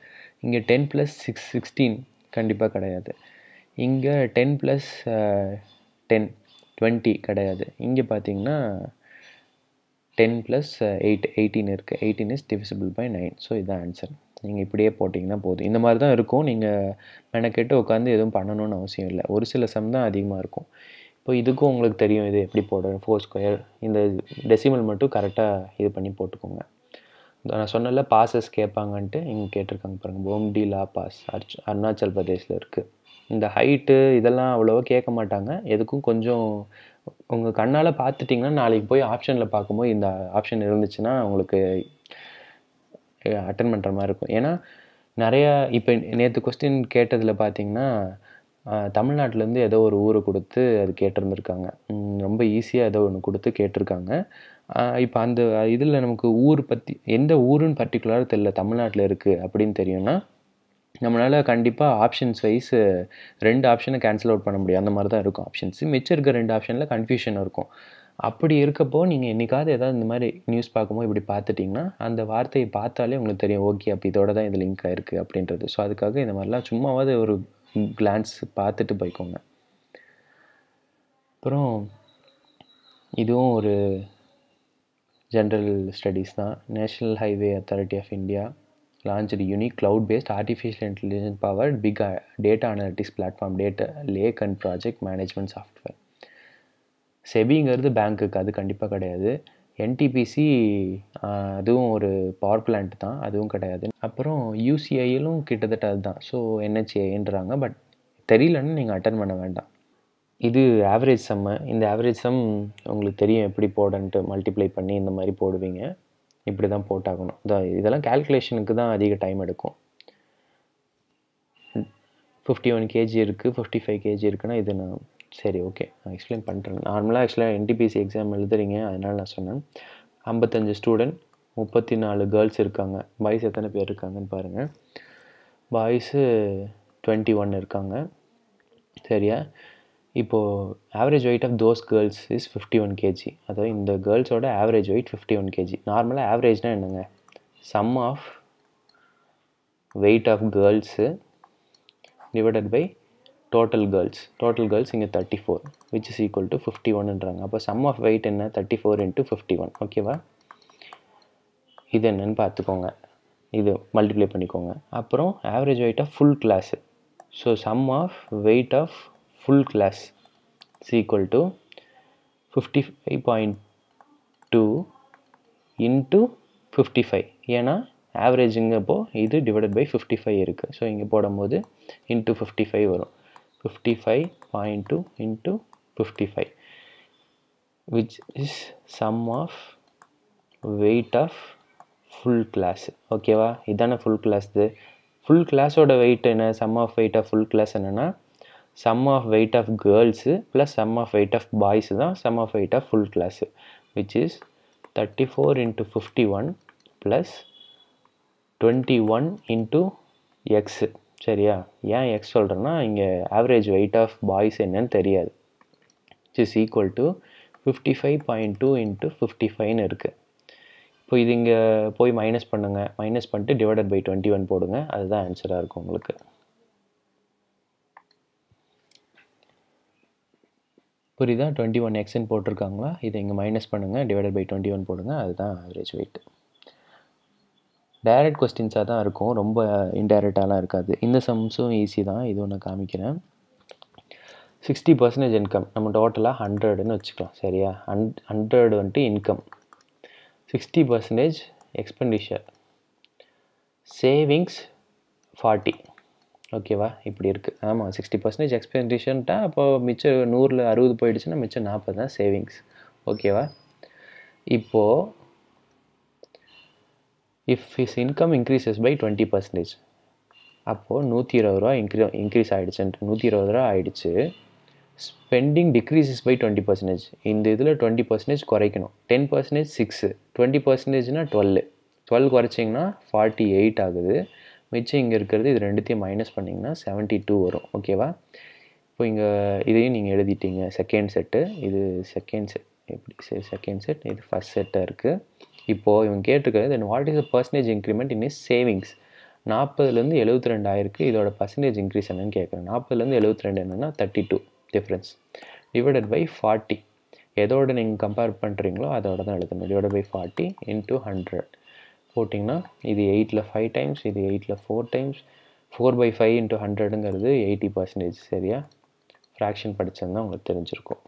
இங்கே டென் ப்ளஸ் சிக்ஸ் சிக்ஸ்டீன் கண்டிப்பாக கிடையாது இங்கே டென் ப்ளஸ் டென் டுவெண்ட்டி கிடையாது இங்கே பார்த்தீங்கன்னா டென் ப்ளஸ் எயிட் எயிட்டீன் இருக்குது eighteen is divisible by nine so இதுதான் ஆன்சர் நீங்கள் இப்படியே போட்டிங்கன்னா போதும் இந்த மாதிரி தான் இருக்கும் நீங்கள் மெனக்கெட்டு உட்காந்து எதுவும் பண்ணணும்னு அவசியம் இல்லை ஒரு சில சம் தான் அதிகமாக இருக்கும் இப்போ இதுக்கும் உங்களுக்கு தெரியும் இது எப்படி போடுறது ஃபோர் ஸ்கொயர் இந்த டெசிமல் மட்டும் கரெக்டாக இது பண்ணி போட்டுக்கோங்க நான் சொன்னல பாசஸ் கேட்பாங்கன்ட்டு இங்கே கேட்டிருக்காங்க பாருங்கள் போம்டி லா பாஸ் அருணாச்சல் பிரதேஷில் இருக்குது இந்த ஹைட்டு இதெல்லாம் அவ்வளோவா கேட்க மாட்டாங்க எதுக்கும் கொஞ்சம் உங்கள் கண்ணால் பார்த்துட்டிங்கன்னா நாளைக்கு போய் ஆப்ஷனில் பார்க்கும்போது இந்த ஆப்ஷன் இருந்துச்சுன்னா உங்களுக்கு அட்டன் பண்ணுற மாதிரி இருக்கும் ஏன்னா நிறையா இப்போ நேற்று கொஸ்டின் கேட்டதில் பார்த்தீங்கன்னா தமிழ்நாட்டிலேருந்து ஏதோ ஒரு ஊரை கொடுத்து அது கேட்டிருந்துருக்காங்க ரொம்ப ஈஸியாக ஏதோ ஒன்று கொடுத்து கேட்டிருக்காங்க இப்போ அந்த இதில் நமக்கு ஊர் பற்றி எந்த ஊருன்னு பர்டிகுலராக தெரில தமிழ்நாட்டில் இருக்குது அப்படின்னு தெரியும்னா நம்மளால் கண்டிப்பாக ஆப்ஷன்ஸ் வைஸ் ரெண்டு ஆப்ஷனை கேன்சல் அவுட் பண்ண முடியும் அந்த மாதிரி தான் இருக்கும் ஆப்ஷன்ஸ் மிச்சம் இருக்க ரெண்டு ஆப்ஷனில் கன்ஃபியூஷன் இருக்கும் அப்படி இருக்கப்போ நீங்கள் என்றைக்காவது ஏதாவது இந்த மாதிரி நியூஸ் பார்க்கும்போது இப்படி பார்த்துட்டிங்கன்னா அந்த வார்த்தையை பார்த்தாலே உங்களுக்கு தெரியும் ஓகே அப்போ இதோட தான் இது லிங்க் ஆகிருக்கு அப்படின்றது ஸோ அதுக்காக இந்த மாதிரிலாம் சும்மாவது ஒரு கிளான்ஸ் பார்த்துட்டு போய்க்கோங்க அப்புறம் இதுவும் ஒரு ஜென்ரல் ஸ்டடீஸ் தான் national highway authority of India launched unique cloud based artificial intelligence power big data uh, analytics platform data lake and project management software செபிங்கிறது பேங்க்குக்கு அது கண்டிப்பாக கிடையாது என்டிபிசி அதுவும் ஒரு பவர் பிளான்ட் தான் அதுவும் கிடையாது அப்புறம் யூசிஐயிலும் கிட்டத்தட்ட அதுதான் ஸோ என்ஹெச்ஏன்றாங்க பட் தெரியலன்னு நீங்கள் அட்டன் பண்ண வேண்டாம் இது ஆவரேஜ் செம்மு இந்த ஆவரேஜ் சம் உங்களுக்கு தெரியும் எப்படி போடன்ட்டு மல்டிப்ளை பண்ணி இந்த மாதிரி போடுவீங்க இப்படி தான் போட்டாகணும் இதெல்லாம் கேல்குலேஷனுக்கு தான் அதிக டைம் எடுக்கும் ஃபிஃப்டி ஒன் கேஜி இருக்குது ஃபிஃப்டி ஃபைவ் கேஜி இருக்குன்னா இது நான் சரி ஓகே நான் எக்ஸ்பிளைன் பண்ணுறேன் நார்மலாக ஆக்சுவலாக என்டிபிசி எக்ஸாம் எழுதுறீங்க அதனால் நான் சொன்னேன் ஐம்பத்தஞ்சு ஸ்டூடெண்ட் முப்பத்தி நாலு கேர்ள்ஸ் இருக்காங்க பாய்ஸ் எத்தனை பேர் இருக்காங்கன்னு பாருங்கள் பாய்ஸு டுவெண்ட்டி ஒன் இருக்காங்க சரியா இப்போது average weight of those girls is fifty one KG அதாவது இந்த கேர்ள்ஸோட average weight fifty one KG நார்மலாக ஆவரேஜ்னால் என்னங்க sum of weight of girls divided by total girls total girls இங்கே thirty four which is equal to fifty ஒன்னுன்றாங்க அப்போ sum of weight என்ன thirty four into fifty one ஓகேவா இது என்னன்னு பார்த்துக்கோங்க இது மல்டிப்ளை பண்ணிக்கோங்க அப்புறம் average weight of full class so sum of weight of full class is equal to 55.2 into fifty five ஏன்னா போ இது divided பை ஃபிஃப்டி ஃபைவ் இருக்குது ஸோ இங்கே போடும்போது இன்ட்டு ஃபிஃப்டி ஃபைவ் வரும் fifty five 55 two is fifty five which is sum of weight of full full ஓகேவா இது full class ஓட ஃபுல் வெயிட் என்ன sum of weight of full class என்னென்னா sum of weight of girls plus sum of weight of boys தான் sum of weight of full class which is thirty four into fifty one plus twenty one into x சரியா ஏன் X சொல்கிறேன்னா இங்கே average weight of boys என்னன்னு தெரியாது which is equal to fifty five point two into fifty ஃபைவ்னு இருக்குது இப்போ இது இங்கே போய் மைனஸ் பண்ணுங்கள் மைனஸ் பண்ணிட்டு டிவைடட் பை டுவெண்ட்டி ஒன் போடுங்க அதுதான் ஆன்சராக இருக்கும் உங்களுக்கு புரியுதா டுவெண்ட்டி ஒன் எக்ஸ்ன்னு போட்டிருக்காங்களா இதை இங்கே மைனஸ் பண்ணுங்கள் டிவைடட் பை டுவெண்ட்டி ஒன் போடுங்க அதுதான் ஆவரேஜ் வெயிட் டைரக்ட் கொஸ்டின்ஸாக தான் இருக்கும் ரொம்ப இன்டைரக்டாலாம் இருக்காது இந்த சம்ஸும் ஈஸி தான் இது ஒன்று காமிக்கிறேன் சிக்ஸ்டி பர்சன்டேஜ் இன்கம் நம்ம டோட்டலாக ஹண்ட்ரடுன்னு வச்சுக்கலாம் சரியா ஹன் ஹண்ட்ரட் வந்துட்டு income sixty percentage expenditure savings forty ஓகேவா இப்படி இருக்குது ஆமாம் சிக்ஸ்டி பர்சன்டேஜ் எக்ஸ்பென்டிஷன்ட்டா அப்போ மிச்சம் நூறில் அறுபது போயிடுச்சுன்னா மிச்சம் நாற்பது தான் சேவிங்ஸ் ஓகேவா இப்போது if is income increases by twenty percentage அப்போது நூற்றி இருபது ரூபா இன்க்ரீ இன்க்ரீஸ் ஆகிடுச்சுன்ட்டு நூற்றி இருபது ரூபா ஆகிடுச்சு spending decreases by twenty percentage இந்த இதில் டுவெண்ட்டி பர்சன்டேஜ் குறைக்கணும் டென் பர்சன்டேஜ் சிக்ஸு டுவெண்ட்டி பர்சன்டேஜ்னால் டுவெல் டுவெல் குறைச்சிங்கன்னா ஃபார்ட்டி எயிட் ஆகுது மிச்சம் இங்கே இருக்கிறது இது ரெண்டுத்தையும் மைனஸ் பண்ணிங்கன்னா செவன்ட்டி டூ வரும் ஓகேவா இப்போ இங்கே இதையும் நீங்கள் எழுதிட்டீங்க செகண்ட் செட்டு இது செகண்ட் செட் எப்படி சரி செகண்ட் செட் இது ஃபஸ்ட் செட்டாக இருக்குது இப்போது இவங்க கேட்டிருக்கிறது then what is the percentage increment in is savings நாற்பதுலேருந்து எழுபத்தி ரெண்டு ஆயிருக்கு இதோட பர்சன்டேஜ் இன்க்ரீஸ் என்னன்னு கேட்குறேன் நாற்பதுலேருந்து எழுபத்தி ரெண்டு என்னென்னா thirty two difference divided by forty எதோட நீங்கள் கம்பேர் பண்ணுறீங்களோ அதோட தான் எழுதணும் divide by forty into hundred போட்டிங்கன்னா இது எயிட்டில் ஃபைவ் டைம்ஸ் இது எயிட்டில் four times four by five into ஹண்ட்ரடுங்கிறது எயிட்டி பர்சன்டேஜ் சரியா ஃப்ராக்ஷன் படித்ததுன்னா உங்களுக்கு தெரிஞ்சிருக்கும்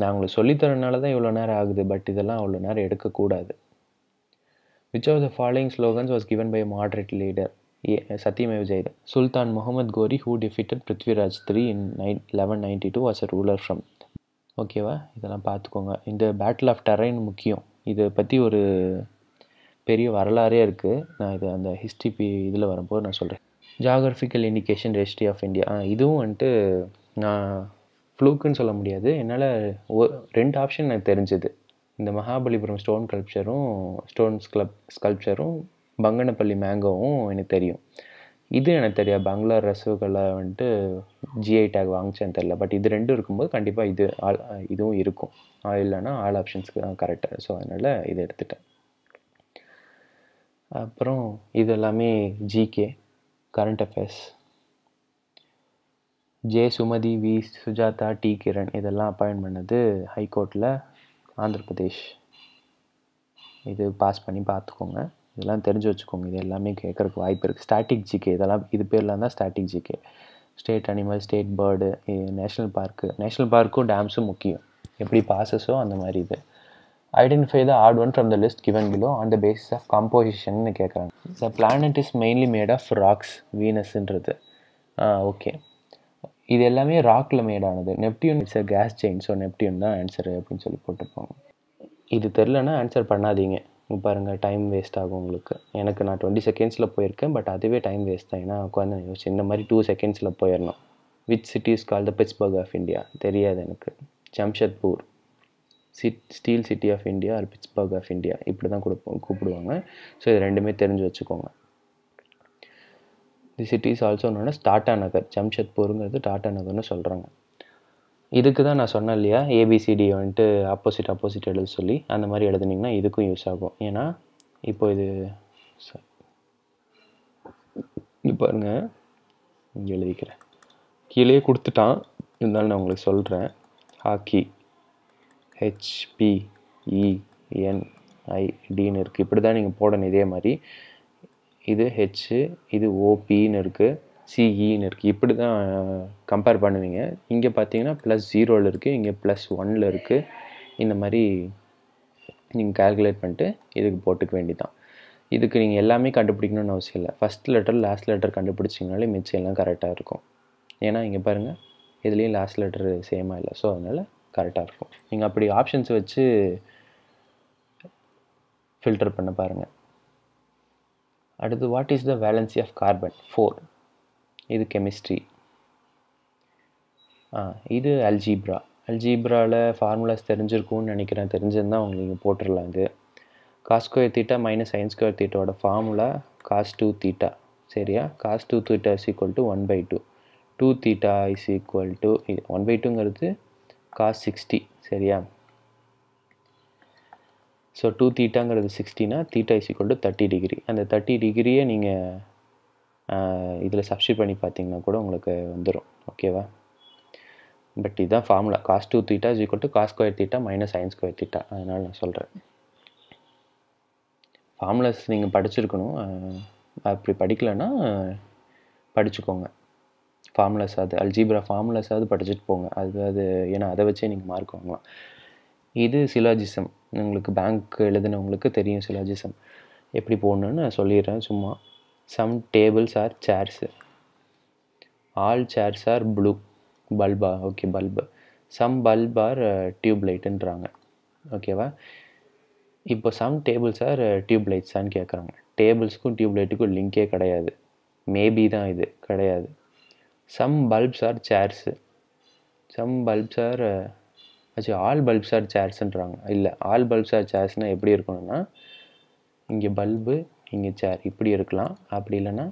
நான் உங்களுக்கு சொல்லித்தரனால தான் இவ்வளோ நேரம் ஆகுது பட் இதெல்லாம் அவ்வளோ நேரம் எடுக்கக்கூடாது which of the following slogans was given by moderate leader A சத்தியமே விஜய் Sultan Muhammad Ghori who defeated Prithviraj three in nine eleven ninety two was a ruler from ஓகேவா இதெல்லாம் பார்த்துக்கோங்க இந்த பேட்டில் ஆஃப் டெரைன் முக்கியம் இதை பற்றி ஒரு பெரிய வரலாறே இருக்குது நான் இது அந்த ஹிஸ்ட்ரி பி இதில் வரும்போது நான் சொல்கிறேன் geographical indication registry of India இதுவும் வந்துட்டு நான் ஃப்ளூக்குன்னு சொல்ல முடியாது என்னால் ரெண்டு ஆப்ஷன் எனக்கு தெரிஞ்சது இந்த மகாபலிபுரம் ஸ்டோன் கல்ப்சரும் ஸ்டோன் ஸ்கல்ப் ஸ்கல்ப்சரும் பங்கனப்பள்ளி மேங்கோவும் எனக்கு தெரியும் இது எனக்கு தெரியாது பெங்களூர் ரசகுல்லா வந்துட்டு ஜிஐ டேக் வாங்கிச்சேன்னு தெரியல பட் இது ரெண்டும் இருக்கும்போது கண்டிப்பாக இது ஆல் இதுவும் இருக்கும் இல்லைனா ஆல் ஆப்ஷன்ஸ்க்கு தான் கரெக்டாக ஸோ அதனால் இதை எடுத்துட்டேன் அப்புறம் இது எல்லாமே GK current affairs J Sumathi we Sujatha D Kiran இதெல்லாம் அப்பாயின் பண்ணது ஹைகோர்ட்டில் ஆந்திர பிரதேஷ் இது பாஸ் பண்ணி பார்த்துக்கோங்க இதெல்லாம் தெரிஞ்சு வச்சுக்கோங்க இது எல்லாமே கேட்குறக்கு வாய்ப்பு இருக்குது ஸ்டாட்டிக் ஜிகே இதெல்லாம் இது பேரில் தான் static GK state animal state bird national park national பார்க்கும் டேம்ஸும் முக்கியம் எப்படி பாசஸோ அந்த மாதிரி இது identify the odd one from the list given below on the basis of composition கேட்குறாங்க the planet is mainly made of rocks வீனஸ்ன்றது ஓகே இது எல்லாமே ராக்கில் மேடானது Neptune it's a gas giant so Neptune தான் ஆன்சரு அப்படின்னு சொல்லி போட்டிருப்பாங்க இது தெரிலன்னா ஆன்சர் பண்ணாதீங்க பாருங்கள் டைம் வேஸ்ட் ஆகும் உங்களுக்கு எனக்கு நான் டுவெண்ட்டி செகண்ட்ஸில் போயிருக்கேன் பட் அதுவே டைம் வேஸ்ட் தான் ஏன்னா உட்காந்து யோசிச்சு இந்த மாதிரி டூ செகண்ட்ஸில் போயிடணும் which cities call the Pittsburgh of India தெரியாது எனக்கு Jamshedpur sit steel city of India or Pittsburgh of India இப்படி தான் கொடுப்போம் கூப்பிடுவாங்க ஸோ இது ரெண்டுமே தெரிஞ்சு வச்சுக்கோங்க தி சிட்டிஸ் ஆல்சோ ஒன்று டாட்டா நகர் ஜம்ஷத்பூருங்கிறது டாட்டா நகர்னு சொல்கிறாங்க இதுக்கு தான் நான் சொன்னேன் இல்லையா ஏபிசிடி வந்துட்டு ஆப்போசிட் ஆப்போசிட் எழுத சொல்லி அந்த மாதிரி எழுதுனீங்கன்னா இதுக்கும் யூஸ் ஆகும் ஏன்னா இப்போ இது பாருங்க இங்கே எழுதிக்கிறேன் கீழே கொடுத்துட்டான் இருந்தாலும் நான் உங்களுக்கு சொல்கிறேன் ஹாக்கி ஹெச்பிஇஎன்ஐடின்னு e, இருக்குது இப்படி தான் நீங்கள் போடணும் இதே மாதிரி இது ஹெச்சு இது ஓபின்னு இருக்குது சிஇன்னு இருக்குது இப்படி தான் கம்பேர் பண்ணுவீங்க இங்கே பார்த்தீங்கன்னா ப்ளஸ் ஜீரோவில் இருக்குது இங்கே ப்ளஸ் ஒனில் இருக்குது இந்த மாதிரி நீங்கள் கால்குலேட் பண்ணிட்டு இதுக்கு போட்டுக்க வேண்டிதான் இதுக்கு நீங்கள் எல்லாமே கண்டுபிடிக்கணும்னு அவசியம் இல்லை ஃபஸ்ட் லெட்டர் லாஸ்ட் லெட்டர் கண்டுபிடிச்சிங்கனாலே மிச்சம் எல்லாம் கரெக்டாக இருக்கும் ஏன்னா இங்கே பாருங்கள் இதுலேயும் லாஸ்ட் லெட்டர் சேமாக இல்லை ஸோ அதனால் கரெக்டாக இருக்கும் நீங்கள் அப்படி ஆப்ஷன்ஸ் வச்சு ஃபில்டர் பண்ண பாருங்கள் அடுத்து what is the valency of carbon four இது கெமிஸ்ட்ரி ஆ இது அல்ஜீப்ரா அல்ஜீப்ராவில் ஃபார்முலாஸ் தெரிஞ்சிருக்கும்னு நினைக்கிறேன் தெரிஞ்சிருந்தால் உங்களுக்கு போட்டுடலாம் இது cos square theta minus sine square தீட்டாவோட ஃபார்முலா காஸ் டூ தீட்டா சரியா cos two theta is equal to one by two two theta is equal to one by டூங்கிறது காஸ் சிக்ஸ்டி சரியா ஸோ டூ தீட்டாங்கிறது சிக்ஸ்டினா theta is equal to thirty degree அந்த thirty டிகிரியே நீங்கள் இதில் subscribe பண்ணி பார்த்தீங்கன்னா கூட உங்களுக்கு வந்துடும் ஓகேவா பட் இதுதான் formula cos two theta is equal to cos square theta minus sine square theta அதனால் நான் சொல்கிறேன் ஃபார்முலாஸ் நீங்கள் படிச்சிருக்கணும் அப்படி படிக்கலைன்னா படிச்சுக்கோங்க ஃபார்முலாஸ் அது அல்ஜிப்ரா ஃபார்முலாஸாவது படிச்சுட்டு போங்க அது அது ஏன்னா அதை வச்சே நீங்கள் மார்க் வாங்கலாம் இது சிலாஜிசம் உங்களுக்கு பேங்க் எழுதினவங்களுக்கு தெரியும் சிலாஜிசம் எப்படி போகணுன்னு நான் சொல்லிடுறேன் சும்மா Some tables are chairs. All chairs are blue. பல்பா okay bulb some bulb are tube லைட்டுன்றாங்க ஓகேவா இப்போ சம் டேபிள்ஸ் ஆர் டியூப் லைட்ஸான்னு கேட்குறாங்க டேபிள்ஸ்க்கும் டியூப் லைட்டுக்கும் லிங்கே கிடையாது மேபி தான் இது கிடையாது some bulbs are chairs some bulbs are ஆச்சு ஆல் பல்ப்ஸ் ஆர் சேர்ஸுன்றாங்க இல்லை ஆல் பல்ப்ஸ் ஆர் சேர்ஸ்னால் எப்படி இருக்கணும்னா இங்கே பல்பு இங்கே சேர் இப்படி இருக்கலாம் அப்படி இல்லைன்னா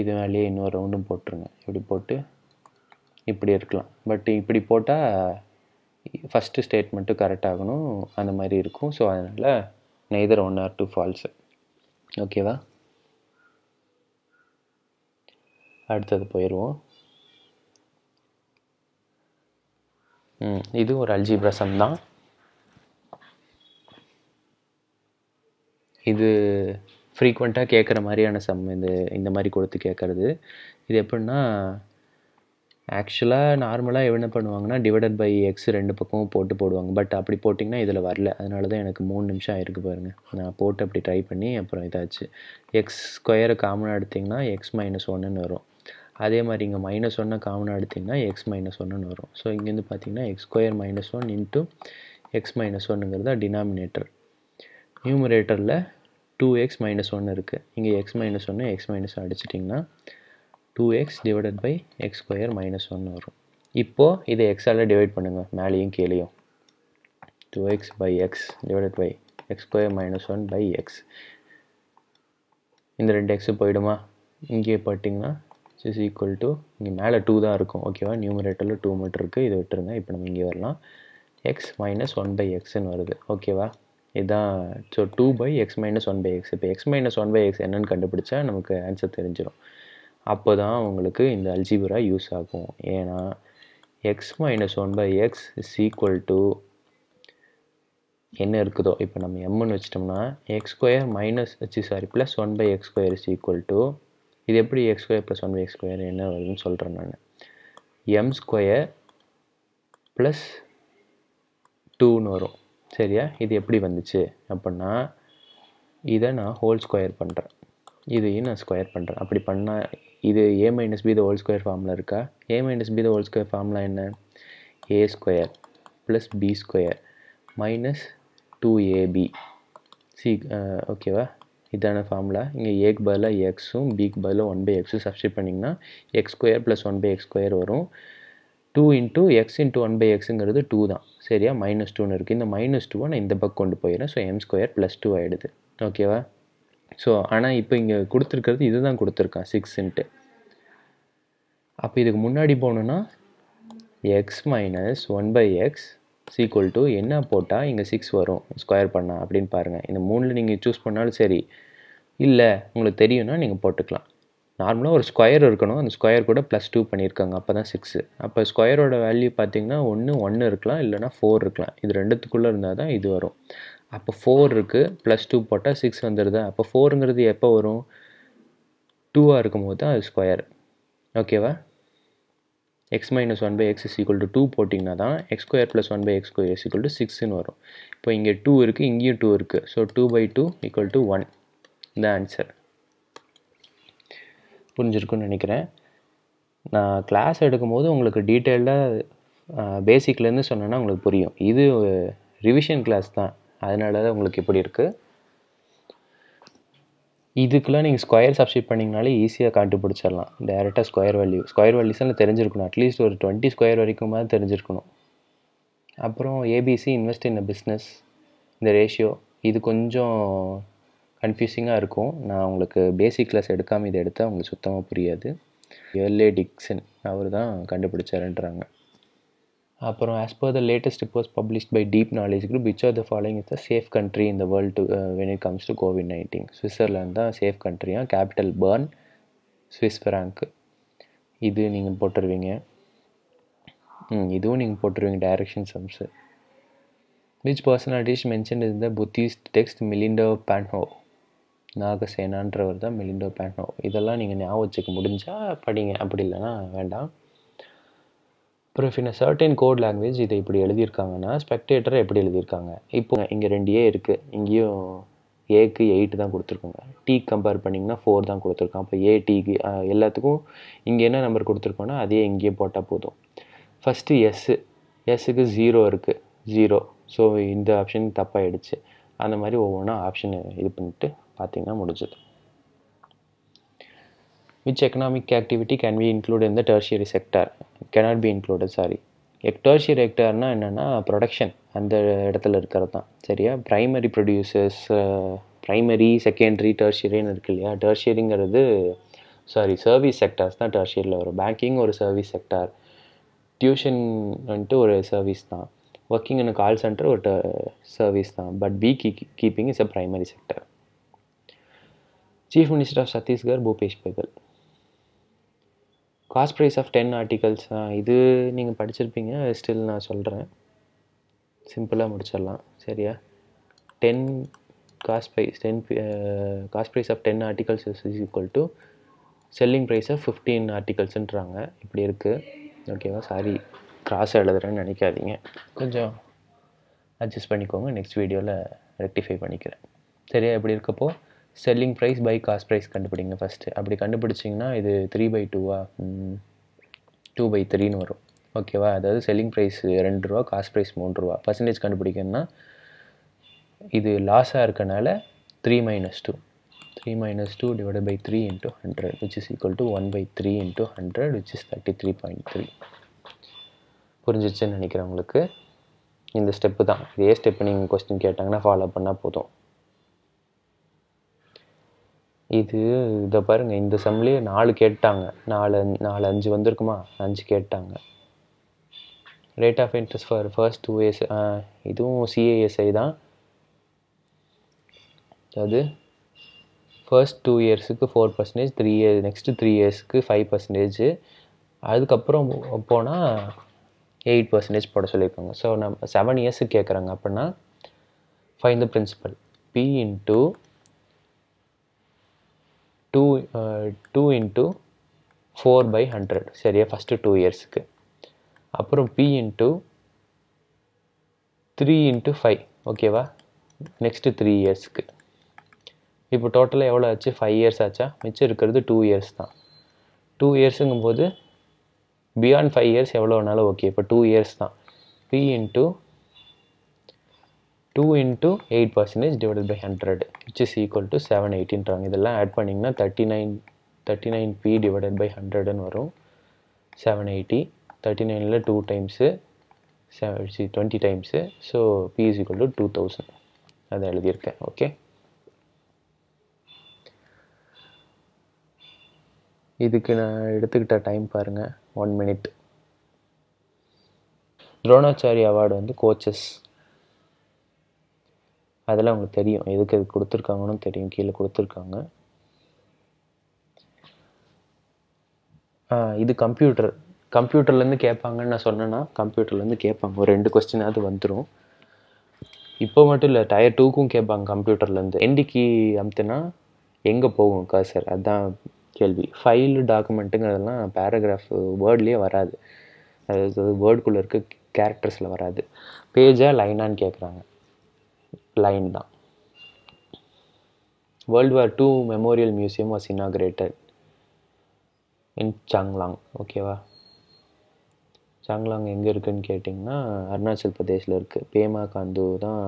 இது மேலேயே இன்னொரு ரவுண்டும் போட்டுருங்க இப்படி போட்டு இப்படி இருக்கலாம் பட் இப்படி போட்டால் ஃபஸ்ட்டு ஸ்டேட்மெண்ட்டு கரெக்ட் ஆகணும் அந்த மாதிரி இருக்கும் ஸோ அதனால் neither one or two false ஓகேவா அடுத்தது போயிடுவோம் இது ஒரு அல்ஜி பிரசம் தான் இது ஃப்ரீக்வெண்ட்டாக கேட்குற மாதிரியான சம் இந்த இந்த மாதிரி கொடுத்து கேட்குறது இது எப்படின்னா ஆக்சுவலாக நார்மலாக என்ன பண்ணுவாங்கன்னா டிவைடட் பை எக்ஸ் ரெண்டு பக்கமும் போட்டு போடுவாங்க பட் அப்படி போட்டிங்கன்னா இதில் வரல அதனால தான் எனக்கு மூணு நிமிஷம் ஆயிருக்கு பாருங்கள் நான் போட்டு அப்படி ட்ரை பண்ணி அப்புறம் இதாச்சு எக்ஸ் ஸ்கொயரை காமனாக எடுத்திங்கன்னா எக்ஸ் மைனஸ் ஒன்றுன்னு வரும் அதே மாதிரி இங்கே மைனஸ் ஒன்னை காமனாக எடுத்திங்கன்னா எக்ஸ் மைனஸ் ஒன்றுன்னு வரும் ஸோ இங்கேருந்து பார்த்தீங்கன்னா x square minus one into x minus ஒன்றுங்கிறது டினாமினேட்டர் நியூமரேட்டரில் டூ எக்ஸ் மைனஸ் ஒன்று இருக்குது இங்கே எக்ஸ் மைனஸ் ஒன்று எக்ஸ் மைனஸ் அடிச்சிட்டிங்கன்னா two x divided by x square minus ஒன்று வரும் இப்போது இதை எக்ஸால் டிவைட் பண்ணுங்கள் மேலேயும் கீழேயும் two x by x divided by x square minus one by x இந்த ரெண்டு எக்ஸு போயிடுமா இங்கே போட்டிங்கன்னா சிஸ் ஈக்குவல் டு இங்கே மேலே டூ தான் இருக்கும் ஓகேவா நியூமரேட்டரில் டூ மட்டும் இருக்குது இதை விட்டுருங்க இப்போ நம்ம இங்கே வரலாம் எக்ஸ் மைனஸ் ஒன் பை எக்ஸ்ன்னு வருது ஓகேவா இதுதான் so two by x minus one by x இப்போ x minus one by x என்னென்னு கண்டுபிடிச்சா நமக்கு ஆன்சர் தெரிஞ்சிடும் அப்போ தான் உங்களுக்கு இந்த அல்ஜிபரா யூஸ் ஆகும் ஏன்னா x minus one by x is equal to என்ன இருக்குதோ இப்போ நம்ம எம்முன்னு வச்சிட்டோம்னா எக்ஸ் ஸ்கொயர் மைனஸ் வச்சு sorry plus one by x square is equal to இது எப்படி x square plus one by x square என்ன வருதுன்னு சொல்கிறேன் நான் எம் ஸ்கொயர் ப்ளஸ் டூன்னு வரும் சரியா இது எப்படி வந்துச்சு அப்படின்னா இதை நான் ஹோல் ஸ்கொயர் பண்ணுறேன் இதையும் நான் ஸ்கொயர் பண்ணுறேன் அப்படி பண்ணால் இது A minus B the whole square ஃபார்மில் இருக்கா A minus B the whole square formula என்ன A square plus B square minus two AB C ஓகேவா இதான ஃபார்முலா இங்கே ஏக்கு பதிலாக எக்ஸும் பிக்கு பதிலாக ஒன் பை எக்ஸும் சப்ஸ்டியூட் பண்ணிங்கன்னா x square plus one by x square வரும் two into x into one by எக்ஸுங்கிறது டூ தான் சரியா மைனஸ் டூன்னு இருக்குது இந்த மைனஸ் டூவை நான் இந்த பக்கம் கொண்டு போயிடுறேன் so M square plus two ஆகிடுது ஓகேவா ஸோ ஆனால் இப்போ இங்கே கொடுத்துருக்கிறது இது தான் கொடுத்துருக்கான் சிக்ஸ்ன்ட்டு அப்போ இதுக்கு முன்னாடி போகணுன்னா x minus one by x is equal to என்ன போட்டால் இங்கே சிக்ஸ் வரும் ஸ்கொயர் பண்ணால் அப்படின்னு பாருங்கள் இந்த மூணில் நீங்கள் சூஸ் பண்ணாலும் சரி இல்லை உங்களுக்கு தெரியும்னா நீங்கள் போட்டுக்கலாம் நார்மலாக ஒரு ஸ்கொயர் இருக்கணும் அந்த ஸ்கொயர் கூட ப்ளஸ் டூ பண்ணியிருக்காங்க அப்போ தான் சிக்ஸு அப்போ ஸ்கொயரோட வேல்யூ பார்த்திங்கன்னா ஒன்று ஒன்று இருக்கலாம் இல்லைனா ஃபோர் இருக்கலாம் இது ரெண்டுத்துக்குள்ளே இருந்தால் தான் இது வரும் அப்போ ஃபோர் இருக்குது ப்ளஸ் டூ போட்டால் சிக்ஸ் வந்துடுதா அப்போ ஃபோருங்கிறது எப்போ வரும் டூவாக இருக்கும்போது தான் அது ஸ்கொயர் ஓகேவா x minus one by x is equal to two போட்டிங்கன்னா தான் x square plus one by x square is equal to சிக்ஸ்னு வரும் இப்போ இங்கே டூ இருக்குது இங்கேயும் டூ இருக்குது so two by two equal to one இந்த ஆன்சர் புரிஞ்சிருக்குன்னு நினைக்கிறேன் நான் கிளாஸ் எடுக்கும்போது உங்களுக்கு டீட்டெயில்டாக பேசிக்லேருந்து சொன்னேன்னா உங்களுக்கு புரியும் இது ரிவிஷன் கிளாஸ் தான் அதனால தான் உங்களுக்கு இப்படி இருக்குது இதுக்கெலாம் நீங்கள் ஸ்கொயர் சப்ஸ்டியூட் பண்ணிங்கனாலே ஈஸியாக கண்டுபிடிச்சிடலாம் டேரெக்டாக ஸ்கொயர் வேல்யூ ஸ்கொயர் வேல்யூஸ்லாம் தெரிஞ்சிருக்கணும் அட்லீஸ்ட் ஒரு டுவெண்ட்டி ஸ்கொயர் வரைக்குமாவது தெரிஞ்சிருக்கணும் அப்புறம் ABC invest in a business இந்த ரேஷியோ இது கொஞ்சம் கன்ஃபியூசிங்காக இருக்கும் நான் உங்களுக்கு பேசிக் கிளாஸ் எடுக்காமல் இதை எடுத்தால் உங்களுக்கு சுத்தமாக புரியாது எல்ஏ டிக்சன் அவர் தான் கண்டுபிடிச்சாருன்றாங்க அப்புறம் as per the latest reports publish by deep knowledge group which are the following is the safe country in the world to when it comes to COVID nineteen Switzerland தான் சேஃப் கண்ட்ரியாக கேபிட்டல் பர்ன் சுவிஸ் ஃப்ராங்க் இது நீங்கள் போட்டுருவீங்க ம் இதுவும் நீங்கள் போட்டுருவீங்க direction sums which personalities mention இருந்த புத்திஸ்ட் டெக்ஸ்ட் மிலிண்டோ பேன்ஹோ நாகசேனான்றவர் தான் மெலிண்டோ பேட்னோ இதெல்லாம் நீங்கள் ஞாபகம் வச்சுக்க முடிஞ்சால் படிங்க அப்படி இல்லைன்னா வேண்டாம் அப்புறம் if in a code language இதை இப்படி எழுதியிருக்காங்கன்னா ஸ்பெக்டேட்டர் எப்படி எழுதியிருக்காங்க இப்போ இங்கே ரெண்டு ஏ இருக்குது இங்கேயும் ஏக்கு எயிட் தான் கொடுத்துருக்காங்க டீ கம்பேர் பண்ணிங்கன்னா ஃபோர் தான் கொடுத்துருக்கான் அப்போ ஏ டீக்கு எல்லாத்துக்கும் இங்கே என்ன நம்பர் கொடுத்துருக்கோன்னா அதே இங்கேயே போட்டால் போதும் ஃபஸ்ட்டு எஸ்ஸு எஸ்ஸுக்கு ஜீரோ இருக்குது ஜீரோ ஸோ இந்த ஆப்ஷன் தப்பாகிடுச்சு அந்த மாதிரி ஒவ்வொன்றா ஆப்ஷனை இது பண்ணிட்டு பார்த்திங்கன்னா முடிஞ்சது which economic activity can be include இந்த tertiary sector sector cannot be included sorry tertiary செக்டர்னா என்னென்னா ப்ரொடக்ஷன் அந்த இடத்துல இருக்கிறது தான் சரியா ப்ரைமரி ப்ரொடியூசர்ஸ் ப்ரைமரி செகண்டரி டர்ஷியரின்னு இருக்கு இல்லையா டர்ஷியரிங்கிறது சாரி சர்வீஸ் செக்டார்ஸ் தான் டெர்ஷியரியில் வரும் பேங்கிங் ஒரு சர்வீஸ் செக்டார் டியூஷன் வந்துட்டு ஒரு சர்வீஸ் தான் ஒர்க்கிங் இன் கால் சென்டர் ஒரு சர்வீஸ் தான் but bee key keeping is a primary sector chief minister of Chhattisgarh Bhupesh Baghel cost price of ten articles இது நீங்கள் படிச்சிருப்பீங்க ஸ்டில் நான் சொல்கிறேன் சிம்பிளாக முடிச்சிடலாம் சரியா ten cost price ten cost price of ten articles is equal to selling price of fifteen ஆர்டிகல்ஸுன்றாங்க இப்படி இருக்குது ஓகேவா சாரி கிராஸாக எழுதுறேன்னு நினைக்காதீங்க கொஞ்சம் அட்ஜஸ்ட் பண்ணிக்கோங்க நெக்ஸ்ட் வீடியோவில் ரெக்டிஃபை பண்ணிக்கிறேன் சரியா எப்படி இருக்கப்போ selling price by cost price கண்டுபிடிங்க ஃபஸ்ட்டு அப்படி கண்டுபிடிச்சிங்கன்னா இது த்ரீ பை டூவா டூ பை த்ரீன்னு வரும் ஓகேவா அதாவது செல்லிங் ப்ரைஸ் ரெண்டு ரூபா காஸ்ட் ப்ரைஸ் மூன்று ரூபா பர்சன்டேஜ் கண்டுபிடிக்கணும்னா இது லாஸாக இருக்கனால three minus two three minus two divide by three into hundred which is equal to one by three into hundred which is thirty three point three புரிஞ்சிச்சுன்னு நினைக்கிறேன் உங்களுக்கு இந்த ஸ்டெப்பு தான் இதே ஸ்டெப்பு நீங்கள் கொஸ்டின் கேட்டாங்கன்னா ஃபாலோ பண்ணால் போதும் இது இதை பாருங்கள் இந்த செம்லேயே நாலு கேட்டாங்க நாலு நாலு அஞ்சு வந்திருக்குமா அஞ்சு கேட்டாங்க rate of interest for first two years இதுவும் சிஏஎஸ்ஐ தான் அது ஃபர்ஸ்ட் டூ இயர்ஸுக்கு four percentage three year next three இயர்ஸுக்கு ஃபைவ் பர்சன்டேஜ் அதுக்கப்புறம் போனால் எயிட் பர்சன்டேஜ் போட சொல்லியிருக்காங்க ஸோ நம்ம செவன் இயர்ஸுக்கு கேட்குறாங்க அப்படின்னா find the principal P into two two into four by hundred சரியா ஃபஸ்ட்டு டூ இயர்ஸுக்கு அப்புறம் P into three into five ஓகேவா நெக்ஸ்ட்டு த்ரீ இயர்ஸுக்கு இப்போ டோட்டலாக எவ்வளோ ஆச்சு ஃபைவ் இயர்ஸ் ஆச்சா மிச்சம் இருக்கிறது டூ இயர்ஸ் தான் டூ இயர்ஸுங்கும்போது பியாண்ட் ஃபைவ் இயர்ஸ் எவ்வளோ வேணாலும் ஓகே இப்போ டூ இயர்ஸ் தான் P into two into eight percentage divided by hundred which is equal to seven எயிட்டின்றாங்க இதெல்லாம் ஆட் பண்ணிங்கன்னா thirty nine thirty nine P divided by ஹண்ட்ரடுன்னு வரும் செவன் எயிட்டி தேர்ட்டி நைனில் two times seven C twenty times so P is equal to two thousand அதை எழுதியிருக்கேன் okay இதுக்கு நான் எடுத்துக்கிட்ட டைம் பாருங்கள் ஒன் மினிட் துரோணாச்சாரி அவார்டு வந்து கோச்சஸ் அதில் அவங்களுக்கு தெரியும் எதுக்கு இது கொடுத்துருக்காங்கன்னு தெரியும் கீழே கொடுத்துருக்காங்க இது கம்ப்யூட்டர் கம்ப்யூட்டர்லேருந்து கேட்பாங்கன்னு நான் சொன்னேன்னா கம்ப்யூட்டர்லேருந்து கேட்பாங்க ஒரு ரெண்டு கொஸ்டினாவது வந்துடும் இப்போ மட்டும் இல்லை டயர் டூக்கும் கேட்பாங்க கம்ப்யூட்டர்லேருந்து எண்டிக்கு அமுத்துனா எங்கே போகும் சார் அதுதான் கேள்வி ஃபைல் டாக்குமெண்ட்டுங்கிறதெல்லாம் பேராகிராஃப் வேர்ட்லேயே வராது அது வேர்டுக்குள்ளே இருக்க கேரக்டர்ஸில் வராது பேஜாக லைனான்னு கேட்குறாங்க லைன் தான் world war two memorial museum was inaugurated in Changlang ஓகேவா சாங்லாங் எங்கே இருக்குதுன்னு கேட்டிங்கன்னா அருணாச்சல் பிரதேஷில் இருக்குது பேமா காந்து தான்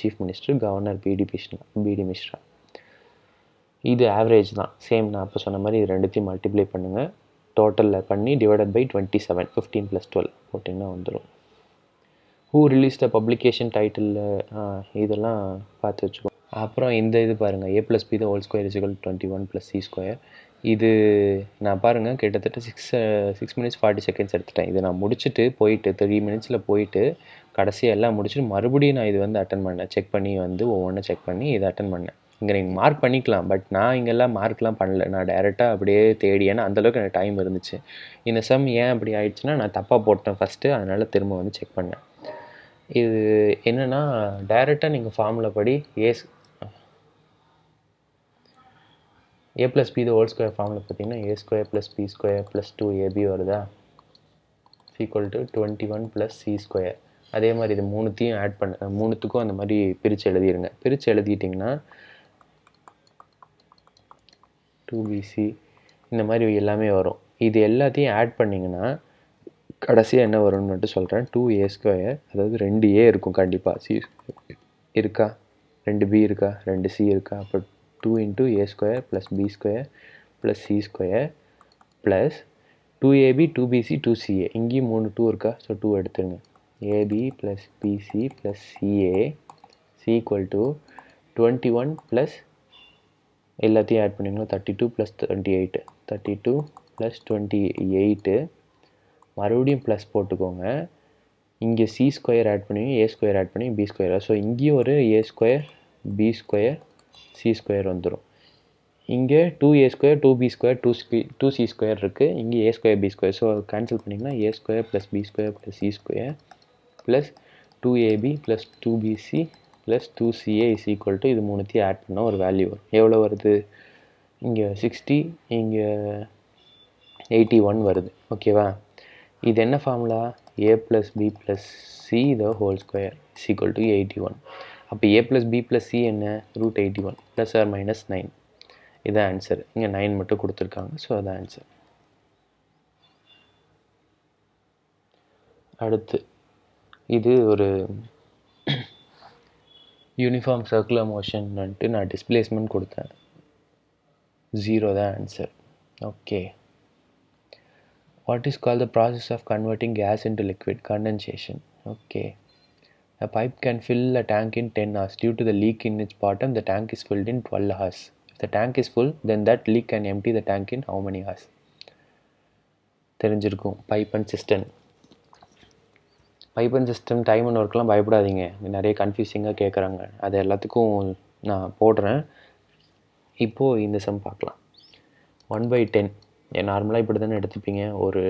சீஃப் மினிஸ்டர் கவர்னர் பிடி மிஸ்ரா பிடி மிஸ்ரா இது ஆவரேஜ் தான் சேம் நான் அப்போ சொன்ன மாதிரி இது ரெண்டுத்தையும் மல்டிப்ளை பண்ணுங்கள் டோட்டலில் பண்ணி divided by twenty seven fifteen plus twelve போட்டிங்கன்னா வந்துடும் who release the publication title இதெல்லாம் பார்த்து வச்சுக்கோ அப்புறம் இந்த இது பாருங்கள் A plus B the whole square is equal twenty one plus C square இது நான் பாருங்கள் கிட்டத்தட்ட six six minutes forty seconds எடுத்துட்டேன் இதை நான் முடிச்சுட்டு போயிட்டு த்ரீ மினிட்ஸில் போயிட்டு கடைசியாக எல்லாம் முடிச்சுட்டு மறுபடியும் நான் இது வந்து அட்டன் பண்ணேன் செக் பண்ணி வந்து ஒவ்வொன்றும் செக் பண்ணி இதை அட்டன் பண்ணேன் இங்கே நீங்கள் மார்க் பண்ணிக்கலாம் பட் நான் இங்கெல்லாம் மார்க்லாம் பண்ணல நான் டைரெக்டாக அப்படியே தேடி ஏன்னா அந்தளவுக்கு எனக்கு டைம் இருந்துச்சு இந்த சம் ஏன் அப்படி ஆயிடுச்சுன்னா நான் தப்பாக போட்டேன் ஃபஸ்ட்டு அதனால் திரும்ப வந்து செக் பண்ணேன் இது என்னென்னா டைரெக்டாக நீங்கள் ஃபார்மில் படி as A plus B whole square ஃபார்மில் பார்த்தீங்கன்னா A square plus B square plus two AB வருதா equal to twenty one plus C square அதே மாதிரி இது மூணுத்தையும் ஆட் பண்ண மூணுத்துக்கும் அந்த மாதிரி பிரித்து எழுதிடுங்க பிரித்து எழுதிட்டிங்கன்னா டூ பிசி இந்த மாதிரி எல்லாமே வரும் இது எல்லாத்தையும் ஆட் பண்ணிங்கன்னா கடைசியாக என்ன வரும்னு மட்டும் சொல்கிறேன் டூ ஏ ஸ்கொயர் அதாவது ரெண்டு ஏ இருக்கும் கண்டிப்பாக சி இருக்கா ரெண்டு பி இருக்கா ரெண்டு சி இருக்கா அப்போ two into A square plus B square plus C square plus two AB two BC two CA இங்கேயும் மூணு டூ இருக்கா ஸோ டூ எடுத்துருங்க AB plus BC plus CA C equal to twenty one plus எல்லாத்தையும் add பண்ணிங்களா thirty two plus twenty eight thirty two plus twenty eight மறுபடியும் plus போட்டுக்கோங்க இங்கே C square add பண்ணி ஏ ஸ்கொயர் ஆட் பண்ணி B square so இங்கேயும் ஒரு ஏ square B square C square வந்துடும் இங்கே two A square two B square two ஸ்பி டூ சி ஸ்கொயர் இருக்குது இங்கே A square B square so cancel பண்ணிங்கன்னா A square plus B square plus C square plus two AB plus two BC plus two CA is equal to இது மூணுத்தையும் add பண்ணால் ஒரு value வரும் எவ்வளோ வருது இங்கே சிக்ஸ்டி இங்கே எயிட்டி ஒன் வருது ஓகேவா இது என்ன formula A plus B plus C the whole square is equal to eighty one அப்போ ஏ ப்ளஸ் பி ப்ளஸ் சி என்ன root eighty one plus or minus nine இதான் ஆன்சர் இங்கே நைன் மட்டும் கொடுத்துருக்காங்க ஸோ அதான் ஆன்சர் அடுத்து இது ஒரு யூனிஃபார்ம் சர்க்குலர் மோஷன்னுட்டு நான் டிஸ்பிளேஸ்மெண்ட் கொடுத்தேன் ஜீரோ தான் answer okay what is called the process of converting gas into liquid condensation okay a pipe can fill a tank in 10 hours due to the leak in its bottom the tank is filled in 12 hours if the tank is full then that leak can empty the tank in how many hours தெரிஞ்சிருக்கும் pipe and cistern pipe and cistern time and ஒர்க்கெலாம் பயப்படாதீங்க நிறைய கன்ஃபியூசிங்காக கேட்குறாங்க அது எல்லாத்துக்கும் நான் போடுறேன் இப்போது இந்த சம் பார்க்கலாம் ஒன் பை டென் நார்மலாக இப்படி தானே எடுத்துப்பீங்க ஒரு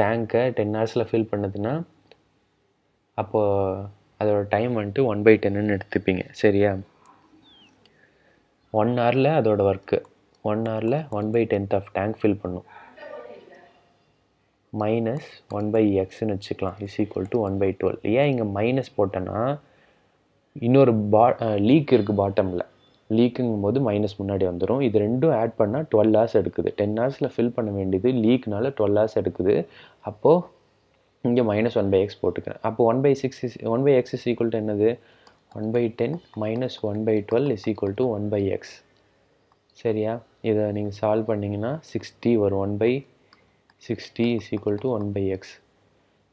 டேங்க்கை டென் ஹவர்ஸில் ஃபில் பண்ணுதுன்னா அப்போது அதோடய டைம் வந்துட்டு ஒன் பை டென்னு எடுத்துப்பீங்க சரியா ஒன் ஹவரில் அதோடய ஒர்க்கு ஒன் ஹவரில் one by tenth of tank fill பண்ணும் மைனஸ் ஒன் பை எக்ஸ்னு வச்சுக்கலாம் is equal to one by twelve ஏன் இங்கே மைனஸ் போட்டேன்னா இன்னொரு பா லீக் இருக்குது பாட்டமில் லீக்குங்கும் போது மைனஸ் முன்னாடி வந்துடும் இது ரெண்டும் ஆட் பண்ணால் டுவெல் ஹார்ஸ் எடுக்குது டென் ஹார்ஸில் ஃபில் பண்ண வேண்டியது லீக்னால டுவெல் ஹார்ஸ் எடுக்குது அப்போது இங்கே மைனஸ் ஒன் பை எக்ஸ் போட்டுக்கிறேன் அப்போ one by six is one by x is equal to என்னது one by ten minus one by twelve is equal to one by x சரியா இதை நீங்கள் சால்வ் பண்ணிங்கன்னா சிக்ஸ்டி ஒரு one by sixty is equal to one by x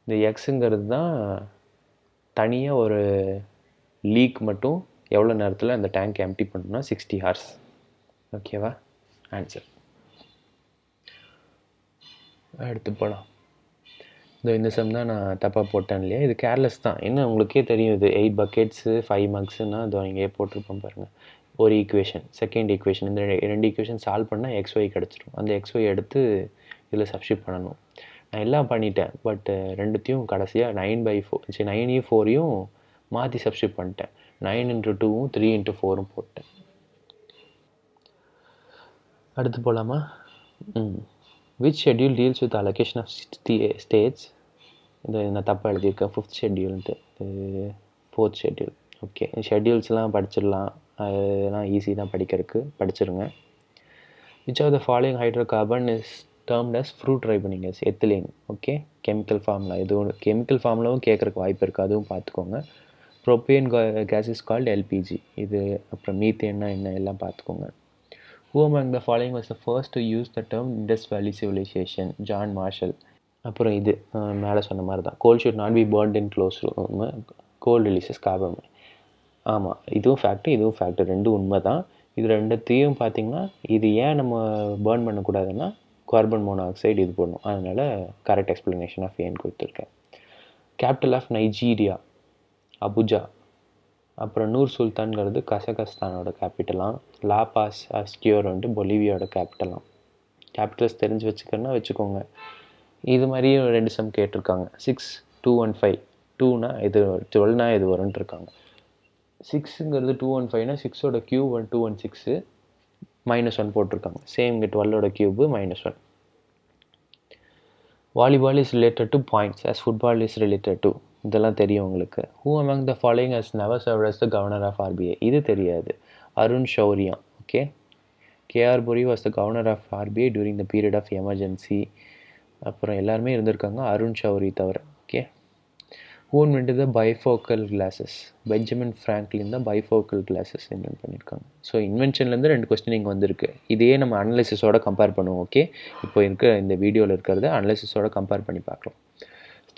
இந்த எக்ஸுங்கிறது தான் தனியாக ஒரு லீக் மட்டும் எவ்வளோ நேரத்தில் அந்த டேங்க் எம்டி பண்ணணும்னா சிக்ஸ்டி ஹார்ஸ் ஓகேவா ஆன்சர் அடுத்து போகலாம் இந்த இந்த சம் தான் நான் தப்பாக போட்டேன் இல்லையா இது கேர்லெஸ் தான் என்ன உங்களுக்கே தெரியும் இது எயிட் பக்கெட்ஸு ஃபைவ் மார்க்ஸுன்னா அது இங்கேயே போட்டிருப்போம் பாருங்கள் ஒரு ஈக்குவேஷன் செகண்ட் ஈக்குவேஷன் இந்த ரெண்டு ஈக்குவேஷன் சால்வ் பண்ணால் எக்ஸ் ஒய் கிடச்சிடும் அந்த எக்ஸ் ஒய் எடுத்து இதில் சப்ஷிப் பண்ணணும் நான் எல்லாம் பண்ணிட்டேன் பட் ரெண்டுத்தையும் கடைசியாக நைன் பை ஃபோர் சரி நைனையும் ஃபோரையும் மாற்றி சப்ஷிப் பண்ணிட்டேன் நைன் இன்ட்டு டூவும் த்ரீ இன்ட்டு ஃபோரும் போட்டேன் அடுத்து போகலாமா which schedule deals with allocation of states இது நான் தப்பாக எழுதியிருக்கேன் ஃபிஃப்த் ஷெட்யூல்ன்ட்டு ஃபோர்த் ஷெட்யூல் ஓகே ஷெட்யூல்ஸ்லாம் படிச்சிடலாம் அதெல்லாம் ஈஸி தான் படிக்கிறதுக்கு படிச்சிருங்க which of the following hydrocarbon is termed as fruit ripening ethylene okay chemical ஃபார்ம்லாம் எதுவும் கெமிக்கல் ஃபார்ம்லவும் கேட்குறக்கு வாய்ப்பு இருக்குது அதுவும் பார்த்துக்கோங்க propane gas is called LPG இது அப்புறம் மீத்தேன்னா என்ன எல்லாம் பார்த்துக்கோங்க who among the following was the first to use the term Indus valley civilisation John Marshall அப்புறம் இது மேலே சொன்ன மாதிரி தான் coal should not be burnt in close room coal releases காபமே ஆமாம் இதுவும் ஃபேக்ட்டு இதுவும் ஃபேக்ட் ரெண்டும் உண்மை தான் இது ரெண்டுத்தையும் பார்த்திங்கன்னா இது ஏன் நம்ம பேர்ன் பண்ணக்கூடாதுன்னா கார்பன் மோனாக்சைடு இது பண்ணும் அதனால் கரெக்ட் எக்ஸ்ப்ளனேஷன் ஆஃப் ஏன் கொடுத்துருக்கேன் கேபிட்டல் ஆஃப் நைஜீரியா அபுஜா அப்புறம் நூர் சுல்தான்கிறது கசகஸ்தானோட கேபிட்டலாம் லாபாஸ் அஸ்கியோர் வந்துட்டு பொலிவியோட கேபிட்டலாம் கேபிட்டல்ஸ் தெரிஞ்சு வச்சுக்கணுன்னா வச்சுக்கோங்க இது மாதிரியும் ரெண்டு சம் கேட்டிருக்காங்க சிக்ஸ் டூ ஒன் ஃபைவ் டூனா இது டுவெல்னா இது வரும்னு இருக்காங்க சிக்ஸுங்கிறது டூ ஒன் ஃபைவ்னா சிக்ஸோட cube one two one six minus one போட்டிருக்காங்க சேம் இங்கே டுவெல்லோட cube minus one volleyball is related to points as football is related to இதெல்லாம் தெரியும் உங்களுக்கு who among the following has never serve as the governor of RBI இது தெரியாது Arun Shourie okay KR Puri was the governor of RBI during the period of emergency அப்புறம் எல்லாருமே இருந்திருக்காங்க அருண் ஷௌரி தவிர okay who invent the bifocal glasses Benjamin Franklin தான் bifocal glasses invent பண்ணியிருக்காங்க so இன்வென்ஷன்லேருந்து ரெண்டு கொஸ்டின் இங்கே வந்திருக்கு இதையே நம்ம அனலிசிஸோட கம்பேர் பண்ணுவோம் ஓகே இப்போ இருக்கிற இந்த வீடியோவில் இருக்கிறத அனலிசிஸோட கம்பேர் பண்ணி பார்க்கலாம்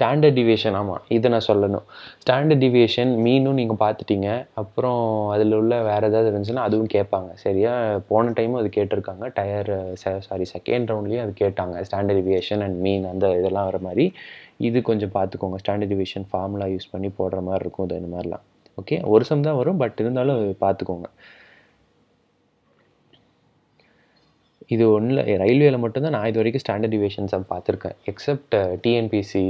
ஸ்டாண்டர்ட் டிவியேஷன் ஆமாம் இதை நான் சொல்லணும் ஸ்டாண்டர்ட் டிவியேஷன் மீனும் நீங்கள் பார்த்துட்டீங்க அப்புறம் அதில் உள்ள வேறு ஏதாவது இருந்துச்சுன்னா அதுவும் கேட்பாங்க சரியா போன டைமும் அது கேட்டிருக்காங்க டயர் சாரி செகண்ட் ரவுண்ட்லேயும் அது கேட்டாங்க ஸ்டாண்டர்ட் டிவியேஷன் அண்ட் மீன் அந்த இதெல்லாம் வர மாதிரி இது கொஞ்சம் பார்த்துக்கோங்க ஸ்டாண்டர்ட் டிவியேஷன் ஃபார்முலா யூஸ் பண்ணி போடுற மாதிரி இருக்கும் இது இந்த மாதிரிலாம் ஓகே ஒரு சம் தான் வரும் பட் இருந்தாலும் பார்த்துக்கோங்க இது ஒன்றில் ரயில்வேல மட்டும்தான் நான் இது வரைக்கும் ஸ்டாண்டர்ட் டிவியேஷன்ஸை பார்த்துருக்கேன் எக்ஸப்ட் டிஎன்பிசி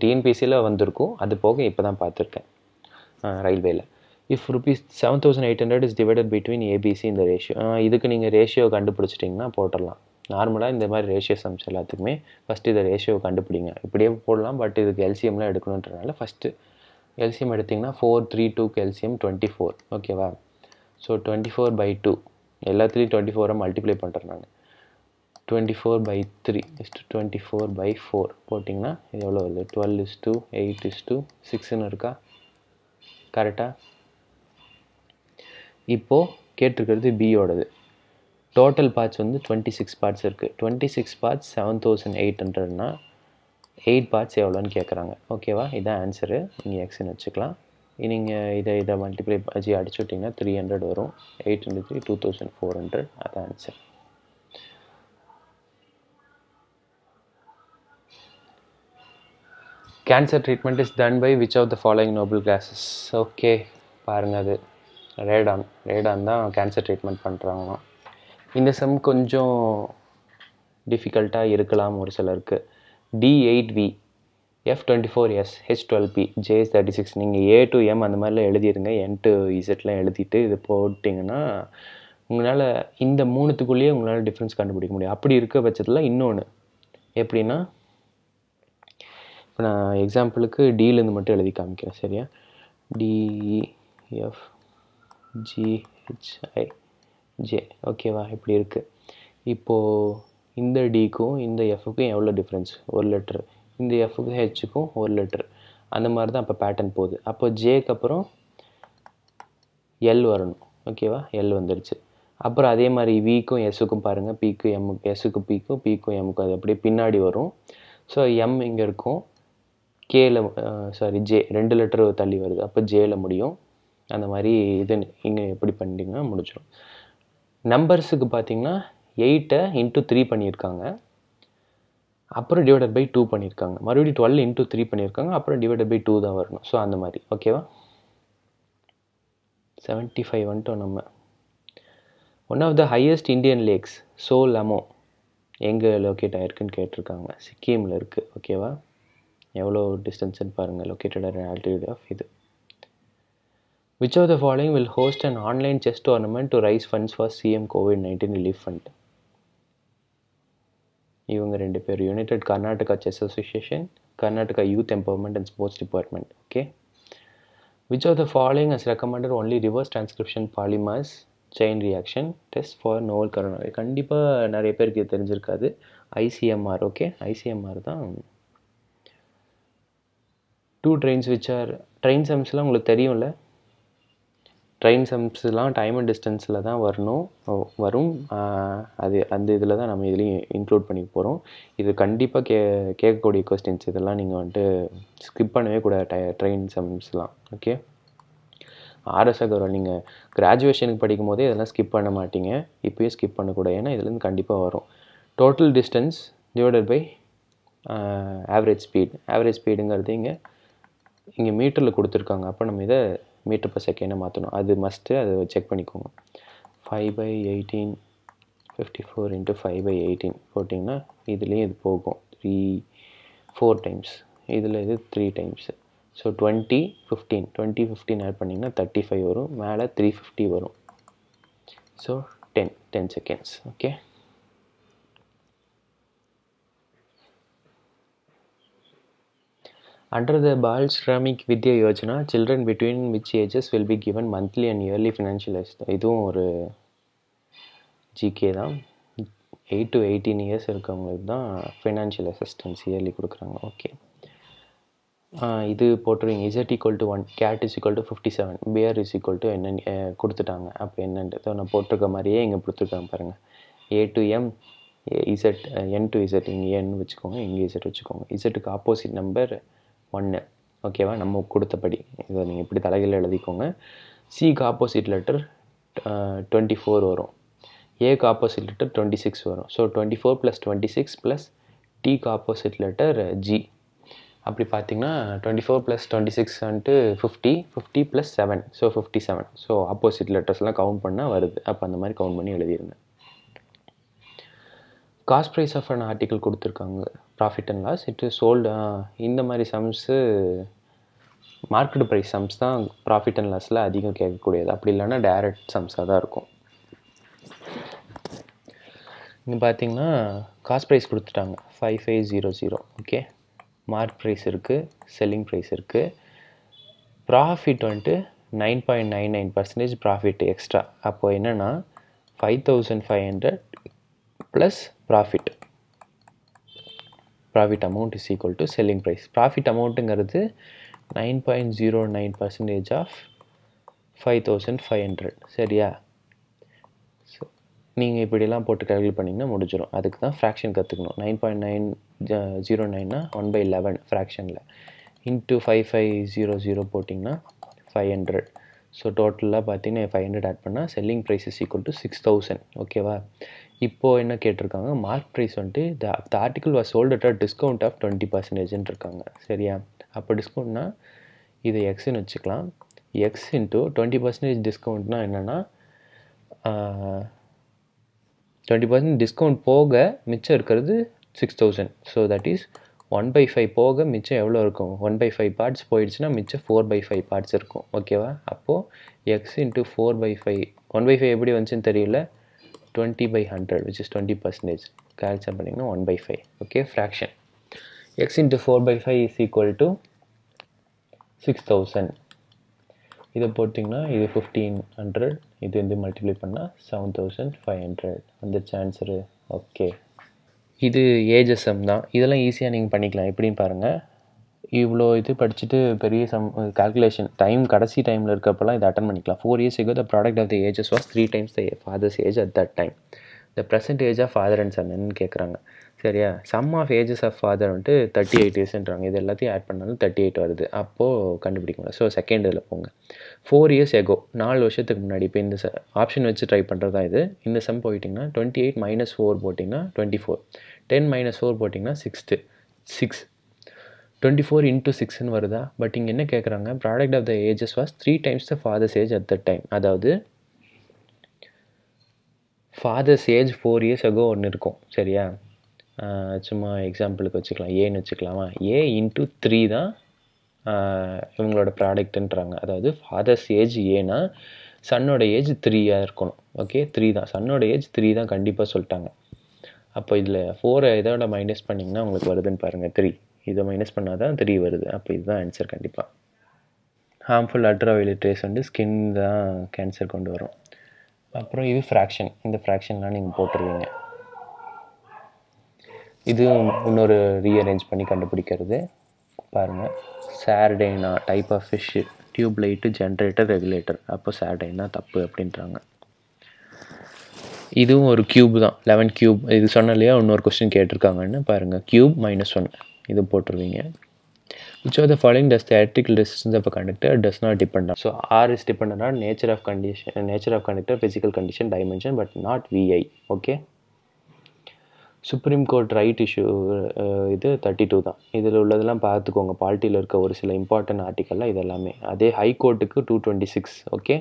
டிஎன்பிசியில் வந்திருக்கும் அது போக இப்போ தான் பார்த்துருக்கேன் ரயில்வேல if rupees seven thousand eight hundred is divided between ABC இந்த ரேஷியோ இதுக்கு நீங்கள் ரேஷியோ கண்டுபிடிச்சிட்டிங்கன்னா போட்டுடலாம் நார்மலாக இந்த மாதிரி ரேஷியோ சம்ஸ் எல்லாத்துக்குமே ஃபஸ்ட் இதை ரேஷியோ கண்டுபிடிங்க இப்படியே போடலாம் பட் இதுக்கு எல்சியம்லாம் எடுக்கணுன்றனால ஃபஸ்ட்டு எல்சியம் எடுத்திங்கன்னா four three two LCM twenty four ஓகேவா so twenty four by two எல்லாத்துலேயும் டுவெண்ட்டி ஃபோரை மல்டிப்ளை பண்ணுறேன் நான் twenty four by three is to twenty four by four போட்டிங்கன்னா இது எவ்வளோ வருது twelve is to eight is to சிக்ஸ்னு இருக்கா கரெக்டாக இப்போது கேட்டிருக்கிறது பியோடது டோட்டல் பார்ட்ஸ் வந்து டுவெண்ட்டி சிக்ஸ் பார்ட்ஸ் இருக்குது twenty six parts seven thousand eight ஹண்ட்ரட்னா எயிட் பார்ட்ஸ் எவ்வளோன்னு கேட்குறாங்க ஓகேவா இதான் ஆன்சரு நீங்கள் எக்ஸ்ன்னு வச்சுக்கலாம் நீங்கள் இதை இதை மல்டிப்ளை அஜி அடிச்சு விட்டிங்கன்னா த்ரீ ஹண்ட்ரட் வரும் eight into three two thousand four hundred அது answer cancer treatment is done by which of the following noble gases okay பாருங்கள் அது ரேடான் ரேடான் தான் கேன்சர் ட்ரீட்மெண்ட் பண்ணுறாங்க இந்த செம் கொஞ்சம் டிஃபிகல்ட்டாக இருக்கலாம் ஒரு சிலருக்கு T eight V F twenty four S H twelve P JS thirty six நீங்கள் ஏ டு எம் அந்த மாதிரிலாம் எழுதிடுங்க என் டு இசட்லாம் எழுதிட்டு இது போட்டிங்கன்னா உங்களால் இந்த மூணுத்துக்குள்ளேயே உங்களால் டிஃப்ரென்ஸ் கண்டுபிடிக்க முடியும் அப்படி இருக்க பட்சத்தில் இன்னொன்று எப்படின்னா இப்போ நான் எக்ஸாம்பிளுக்கு டிலேருந்து மட்டும் எழுதி காமிக்கிறேன் சரியா டிஇஎஃப் ஜிஹெச்ஐ ஜே ஓகேவா இப்படி இருக்குது இப்போது இந்த டிக்கும் இந்த எஃப்க்கும் எவ்வளோ டிஃப்ரென்ஸ் ஒரு லெட்ரு இந்த எஃப்க்கு ஹெச்சுக்கும் ஒரு லெட்ரு அந்த மாதிரி தான் அப்போ பேட்டர்ன் போகுது அப்போ ஜேக்கு அப்புறம் எல் வரணும் ஓகேவா எல் வந்துடுச்சு அப்புறம் அதே மாதிரி விக்கும் எஸ்ஸுக்கும் பாருங்கள் பிக்கு எம்முக்கு எஸ்ஸுக்கு பிக்கும் பிக்கும் எம்முக்கும் அது அப்படியே பின்னாடி வரும் ஸோ எம் இங்கே இருக்கும் கேல சாரி ஜே ரெண்டு லெட்டர் தள்ளி வருது அப்போ ஜேல முடியும் அந்த மாதிரி இது இங்கே எப்படி பண்ணிட்டீங்கன்னா முடிச்சிடும் நம்பர்ஸுக்கு பார்த்தீங்கன்னா எயிட்டை இன்ட்டு த்ரீ பண்ணியிருக்காங்க அப்புறம் டிவைடட் பை டூ பண்ணியிருக்காங்க மறுபடியும் டுவெல் இன்ட்டு த்ரீ பண்ணியிருக்காங்க அப்புறம் டிவைடட் பை டூ தான் வரணும் ஸோ அந்த மாதிரி ஓகேவா செவன்ட்டி ஃபைவ் வந்துட்டோம் நம்ம one of the highest Indian lakes Tso Lhamo எங்கே லொக்கேட் ஆகிருக்குன்னு கேட்டிருக்காங்க சிக்கிமில் இருக்குது ஓகேவா எவ்வளோ டிஸ்டன்ஸ்ன்னு பாருங்கள் லொக்கேட்டட் ஆல்டிடியூட் ஆஃப் இது which of the following will host and online chess tournament to raise funds for CM COVID nineteen relief fund இவங்க ரெண்டு பேர் united Karnataka chess association Karnataka youth empowerment and sports department okay which are the following as recommended only reverse transcription polymerase chain reaction test for novel corona கண்டிப்பாக நிறைய பேருக்கு இது தெரிஞ்சிருக்காது ICMR okay ICMR தான் two trains which R train சம்ஸ்லாம் உங்களுக்கு தெரியும்ல train சம்ஸ்லாம் time and டிஸ்டன்ஸில் தான் வரணும் வரும் அது அந்த இதில் தான் நம்ம இதுலேயும் இன்க்ளூட் பண்ணி போகிறோம் இது கண்டிப்பாக கே கேட்கக்கூடிய கொஸ்டின்ஸ் இதெல்லாம் நீங்கள் வந்துட்டு ஸ்கிப் பண்ணவே கூடாது டை ட்ரெயின் சம்ஸ்லாம் ஓகே ஆர்எஸ் அகர்வால் நீங்கள் கிராஜுவேஷனுக்கு படிக்கும் போதே இதெல்லாம் ஸ்கிப் பண்ண மாட்டீங்க இப்போயே ஸ்கிப் பண்ணக்கூடாது ஏன்னா இதுலேருந்து கண்டிப்பாக வரும் total distance divided by average speed average ஸ்பீடுங்கிறது இங்கே இங்கே மீட்டரில் கொடுத்துருக்காங்க அப்போ நம்ம இதை மீட்டர் பர் செகண்டை மாற்றணும் அது மஸ்ட்டு அது செக் பண்ணிக்கோங்க five by eighteen fifty four into five by eighteen போட்டிங்கன்னா இதுலேயும் இது போகும் த்ரீ ஃபோர் டைம்ஸ் இதில் இது three times so twenty fifteen twenty fifteen add பண்ணிங்கன்னா தேர்ட்டி ஃபைவ் வரும் மேலே த்ரீ ஃபிஃப்டி வரும் so ten ten seconds okay under the Bal Shramik Vidya Yojana, children between which ages will be given monthly and yearly financial இதுவும் ஒரு GK தான் eight to eighteen years இருக்கவங்களுக்கு தான் financial assistance yearly கொடுக்குறாங்க okay இது போட்டுருவீங்க Z equal to one cat is equal to fifty seven bear is equal to என்னென்னு கொடுத்துட்டாங்க அப்போ என்னன்றது நான் போட்டிருக்க மாதிரியே இங்கே கொடுத்துருக்காங்க பாருங்கள் A to M Z N to Z இங்கே என் வச்சுக்கோங்க இங்கே இசட் வச்சுக்கோங்க இசட்டுக்கு ஆப்போசிட் நம்பர் ஒன்று ஓகேவா நம்ம கொடுத்தபடி இதை நீங்கள் இப்படி தலைகளில் எழுதிக்கோங்க சிக்கு ஆப்போசிட் லெட்டர் டுவெண்ட்டி ஃபோர் வரும் ஏக்கு ஆப்போசிட் லெட்டர் டுவெண்ட்டி சிக்ஸ் வரும் so twenty four plus twenty six plus டிக்கு ஆப்போசிட் லெட்டர் ஜி அப்படி பார்த்தீங்கன்னா twenty four plus twenty six வந்துட்டு fifty fifty plus seven so fifty seven so opposite லெட்டர்ஸ்லாம் count பண்ணால் வருது அப்போ அந்த மாதிரி கவுண்ட் பண்ணி எழுதியிருந்தேன் cost price of an article கொடுத்துருக்காங்க profit and loss it is sold இந்த மாதிரி சம்ஸு மார்க்கெட் ப்ரைஸ் சம்ஸ் தான் ப்ராஃபிட் அண்ட் லாஸில் அதிகம் கேட்கக்கூடியது அப்படி இல்லைன்னா டைரக்ட் சம்ஸாக தான் இருக்கும் இங்கே பார்த்தீங்கன்னா காஸ்ட் ப்ரைஸ் கொடுத்துட்டாங்க five five zero zero okay mark price இருக்குது செல்லிங் ப்ரைஸ் இருக்குது ப்ராஃபிட் வந்துட்டு nine point nine nine percentage profit extra அப்போது என்னென்னா five thousand five hundred plus profit profit amount is equal to selling price profit அமௌண்ட்டுங்கிறது nine point zero nine percentage of five thousand five hundred சரியா so நீங்கள் இப்படிலாம் போட்டு calculate பண்ணிங்கன்னா முடிஞ்சிடும் அதுக்கு தான் ஃப்ராக்ஷன் கற்றுக்கணும் நைன் பாயிண்ட் நைன் ஜீரோ நைன்னா ஒன் பை லெவன் ஃப்ராக்ஷனில் into five five zero zero போட்டிங்கன்னா ஃபைவ் ஹண்ட்ரட் ஸோ டோட்டலாக பார்த்தீங்கன்னா ஃபைவ் ஹண்ட்ரட் ஆட் பண்ணால் selling price is equal to six thousand ஓகேவா இப்போது என்ன கேட்டிருக்காங்க மார்க் ப்ரைஸ் வந்துட்டு the the article was sold at a discount of twenty பர்சன்டேஜ்னு இருக்காங்க சரியா அப்போ டிஸ்கவுண்ட்னா இது எக்ஸ்ன்னு வச்சுக்கலாம் எக்ஸ் இன்ட்டு டுவெண்ட்டி பர்சன்டேஜ் டிஸ்கவுண்ட்னா என்னென்னா டுவெண்ட்டி பர்சன்ட் டிஸ்கவுண்ட் போக மிச்சம் இருக்கிறது six thousand so that is one by five போக மிச்சம் எவ்வளோ இருக்கும் ஒன் பை ஃபைவ் பார்ட்ஸ் போயிடுச்சுன்னா மிச்சம் ஃபோர் பை ஃபைவ் பார்ட்ஸ் இருக்கும் ஓகேவா அப்போது x into four by five one by five எப்படி வந்துச்சுன்னு தெரியல 20 by 100 which is 20 percentage cancel பண்ணிங்கன்னா by by okay okay fraction x into 4 by 5 is equal to 6000 இதை போட்டிங்கன்னா இது ஃபிஃப்டீன் ஹண்ட்ரட் இது வந்து மல்டிப்ளை பண்ணால் செவன் தௌசண்ட் ஃபைவ் ஹண்ட்ரட் அந்த சான்சரு ஓகே இது ஏஜஸ்எம் தான் இதெல்லாம் ஈஸியாக நீங்கள் பண்ணிக்கலாம் எப்படின்னு பாருங்கள் இவ்வளோ இது படிச்சுட்டு பெரிய சம் கால்குலேஷன் டைம் கடைசி டைமில் இருக்கப்பெல்லாம் இதை அட்டன் பண்ணிக்கலாம் four years ago the product of the ages was three times the father's age at that time the present age of father and சன்னு கேட்குறாங்க சரியா sum of ages of father வந்துட்டு thirty eight இயர்ஸ்ன்றாங்க இது எல்லாத்தையும் add பண்ணாலும் thirty eight வருது அப்போது கண்டுபிடிக்கணும் ஸோ செகண்ட் இதில் போங்க ஃபோர் இயர்ஸ் எகோ நாலு வருஷத்துக்கு முன்னாடி இப்போ இந்த ச ஆப்ஷன் வச்சு ட்ரை பண்ணுறது தான் இது இந்த சம் போயிட்டிங்கன்னா டுவெண்ட்டி எயிட் மைனஸ் ஃபோர் போட்டிங்கன்னா twenty four ten minus four போட்டிங்கன்னா sixth six twenty four into சிக்ஸ்னு வருதா பட் இங்கே என்ன கேட்குறாங்க product of the ages was three times the father's age at the time அதாவது father's age four years ago ஒன்று இருக்கும் சரியா சும்மா எக்ஸாம்பிளுக்கு வச்சுக்கலாம் ஏன்னு வச்சுக்கலாமா ஏ இன்ட்டு த்ரீ தான் இவங்களோட ப்ராடக்ட்டுன்றாங்க அதாவது ஃபாதர்ஸ் ஏஜ் ஏன்னா சன்னோட ஏஜ் த்ரீயாக இருக்கணும் ஓகே த்ரீ தான் சன்னோட ஏஜ் த்ரீ தான் கண்டிப்பாக சொல்லிட்டாங்க அப்போ இதில் ஃபோரை இதோட மைனஸ் பண்ணிங்கன்னா உங்களுக்கு வருதுன்னு பாருங்கள் த்ரீ இதை மைனஸ் பண்ணால் தான் த்ரீ வருது அப்போ இதுதான் ஆன்சர் கண்டிப்பாக ஹார்ம்ஃபுல் அல்ட்ராவயலட் ரேஸ் வந்து ஸ்கின் தான் கேன்சர் கொண்டு வரும் அப்புறம் இது ஃப்ராக்ஷன் இந்த ஃப்ராக்ஷன்லாம் நீங்கள் போட்டுருவீங்க இது இன்னொரு ரீஅரேஞ்ச் பண்ணி கண்டுபிடிக்கிறது பாருங்கள் சார்டைனா type of fish tube light generator regulator அப்போ சார்டைனா தப்பு அப்படின்றாங்க இதுவும் ஒரு க்யூப் தான் லெவன் க்யூப் இது சொன்ன இல்லையா இன்னொரு கொஸ்டின் கேட்டிருக்காங்கன்னு பாருங்கள் க்யூப் மைனஸ் ஒன் இது போட்டிருவீங்க which of the following does theoretical resistance of conductor does not depend so are is depend on nature of condition nature of conductor physical condition dimension but not VI okay supreme court right issue இது thirty two தான் இதில் உள்ளதெல்லாம் பார்த்துக்கோங்க பால்ட்டியில் இருக்க ஒரு சில important ஆர்டிக்கல்லாம் இது எல்லாமே அதே ஹை கோர்ட்டுக்கு two twenty six okay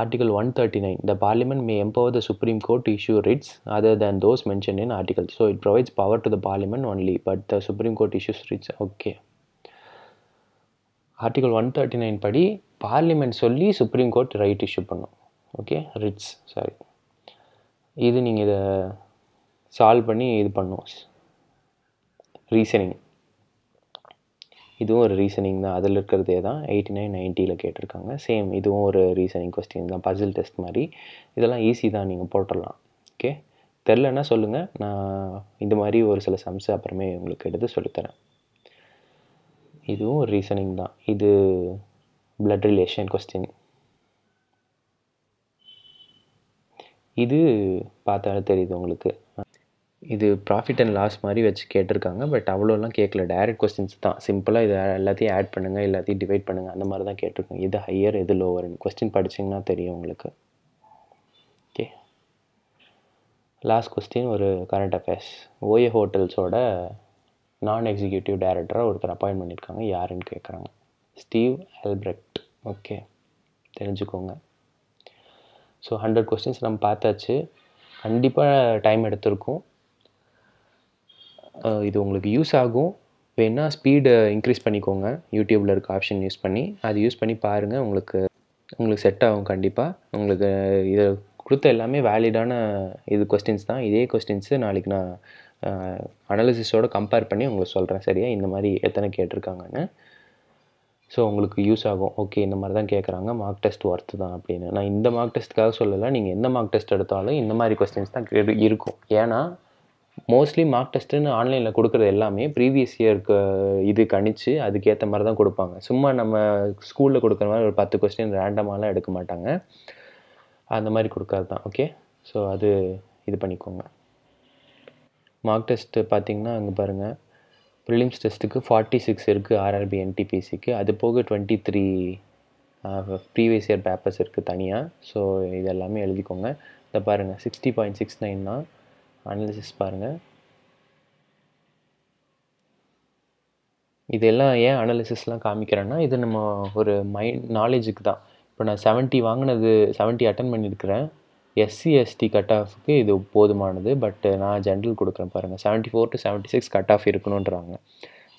article one thirty nine the parliament may empower the supreme court issue writs other than those mention in article so it provides power to the parliament only but the supreme court issues writs okay article one thirty nine படி parliament சொல்லி supreme court right issue பண்ணும் okay writs sorry இது நீங்கள் இதை solve பண்ணி இது பண்ணும் reasoning இதுவும் ஒரு ரீசனிங் தான் அதில் இருக்கிறதே தான் எயிட்டி நைன் நைன்ட்டியில் கேட்டிருக்காங்க சேம் இதுவும் ஒரு ரீசனிங் கொஸ்டின் தான் பசில் டெஸ்ட் மாதிரி இதெல்லாம் ஈஸி தான் நீங்கள் போட்டுடலாம் ஓகே தெரிலன்னா சொல்லுங்கள் நான் இந்த மாதிரி ஒரு சில சம்ஸ் அப்புறமே உங்களுக்கு எடுத்து சொல்லித்தரேன் இதுவும் ஒரு ரீசனிங் தான் இது பிளட் ரிலேஷன் கொஸ்டின் இது பார்த்தாலும் தெரியுது உங்களுக்கு இது ப்ராஃபிட் அண்ட் லாஸ் மாதிரி வச்சு கேட்டிருக்காங்க பட் அவ்வளோலாம் கேட்கல டைரக்ட் கொஸ்டின்ஸ் தான் சிம்பிளாக இது எல்லாத்தையும் ஆட் பண்ணுங்கள் எல்லாத்தையும் டிவைட் பண்ணுங்கள் அந்த மாதிரி தான் கேட்டிருக்காங்க இது ஹையர் எது லோவர்னு கொஸ்டின் படிச்சிங்கன்னா தெரியும் உங்களுக்கு ஓகே லாஸ்ட் கொஸ்டின் ஒரு கரண்ட் அஃபேர்ஸ் ஓஏ ஹோட்டல்ஸோட நான் எக்ஸிக்யூட்டிவ் டைரக்டராக ஒருத்தர் அப்பாயின்ட் பண்ணியிருக்காங்க யாருன்னு கேட்குறாங்க ஸ்டீவ் ஆல்பிரக்ட் ஓகே தெரிஞ்சுக்கோங்க ஸோ ஹண்ட்ரட் கொஸ்டின்ஸ் நம்ம பார்த்தாச்சு கண்டிப்பாக டைம் எடுத்திருக்கோம் இது உங்களுக்கு யூஸ் ஆகும் வேணால் ஸ்பீடை இன்க்ரீஸ் பண்ணிக்கோங்க யூடியூப்பில் இருக்க ஆப்ஷன் யூஸ் பண்ணி அது யூஸ் பண்ணி பாருங்கள் உங்களுக்கு உங்களுக்கு செட் ஆகும் கண்டிப்பாக உங்களுக்கு இதை கொடுத்த எல்லாமே வேலிடான இது கொஸ்டின்ஸ் தான் இதே கொஸ்டின்ஸு நாளைக்கு நான் அனாலிசிஸோடு கம்பேர் பண்ணி உங்களுக்கு சொல்கிறேன் சரியா இந்த மாதிரி எத்தனை கேட்டிருக்காங்கன்னு ஸோ உங்களுக்கு யூஸ் ஆகும் ஓகே இந்த மாதிரி தான் கேட்குறாங்க மார்க் டெஸ்ட் ஒர்த்து தான் அப்படின்னு நான் இந்த மார்க் டெஸ்ட்டுக்காக சொல்லலை நீங்கள் எந்த மார்க் டெஸ்ட் எடுத்தாலும் இந்த மாதிரி கொஸ்டின்ஸ் தான் இருக்கும் ஏன்னா மோஸ்ட்லி மார்க் டெஸ்ட்டுன்னு ஆன்லைனில் கொடுக்குறது எல்லாமே ப்ரீவியஸ் இயருக்கு இது கணிச்சு அதுக்கேற்ற மாதிரி தான் கொடுப்பாங்க சும்மா நம்ம ஸ்கூலில் கொடுக்குற மாதிரி ஒரு பத்து கொஸ்டின் ரேண்டமாலாம் எடுக்க மாட்டாங்க அந்த மாதிரி கொடுக்கறது தான் ஓகே ஸோ அது இது பண்ணிக்கோங்க மார்க் டெஸ்ட்டு பார்த்திங்கன்னா அங்கே பாருங்கள் ப்ரிலிம்ஸ் டெஸ்ட்டுக்கு ஃபார்ட்டி சிக்ஸ் இருக்குது ஆர்ஆர்பி என்டிபிசிக்கு அது போக twenty three previous year papers இருக்குது தனியாக ஸோ இது எல்லாமே எழுதிக்கோங்க இதை பாருங்கள் சிக்ஸ்டி பாயிண்ட் சிக்ஸ் நைன்னா அனலிசிஸ் பாருங்கள் இதெல்லாம் ஏன் அனாலிசிஸ்லாம் காமிக்கிறேன்னா இது நம்ம ஒரு மைண்ட் நாலேஜுக்கு தான் இப்போ நான் செவன்ட்டி வாங்கினது செவன்ட்டி அட்டன் பண்ணியிருக்கிறேன் எஸ்சி எஸ்டி கட் ஆஃப்க்கு இது போதுமானது பட் நான் ஜென்ரல் கொடுக்குறேன் பாருங்கள் seventy four to seventy six cut off இருக்கணுன்றாங்க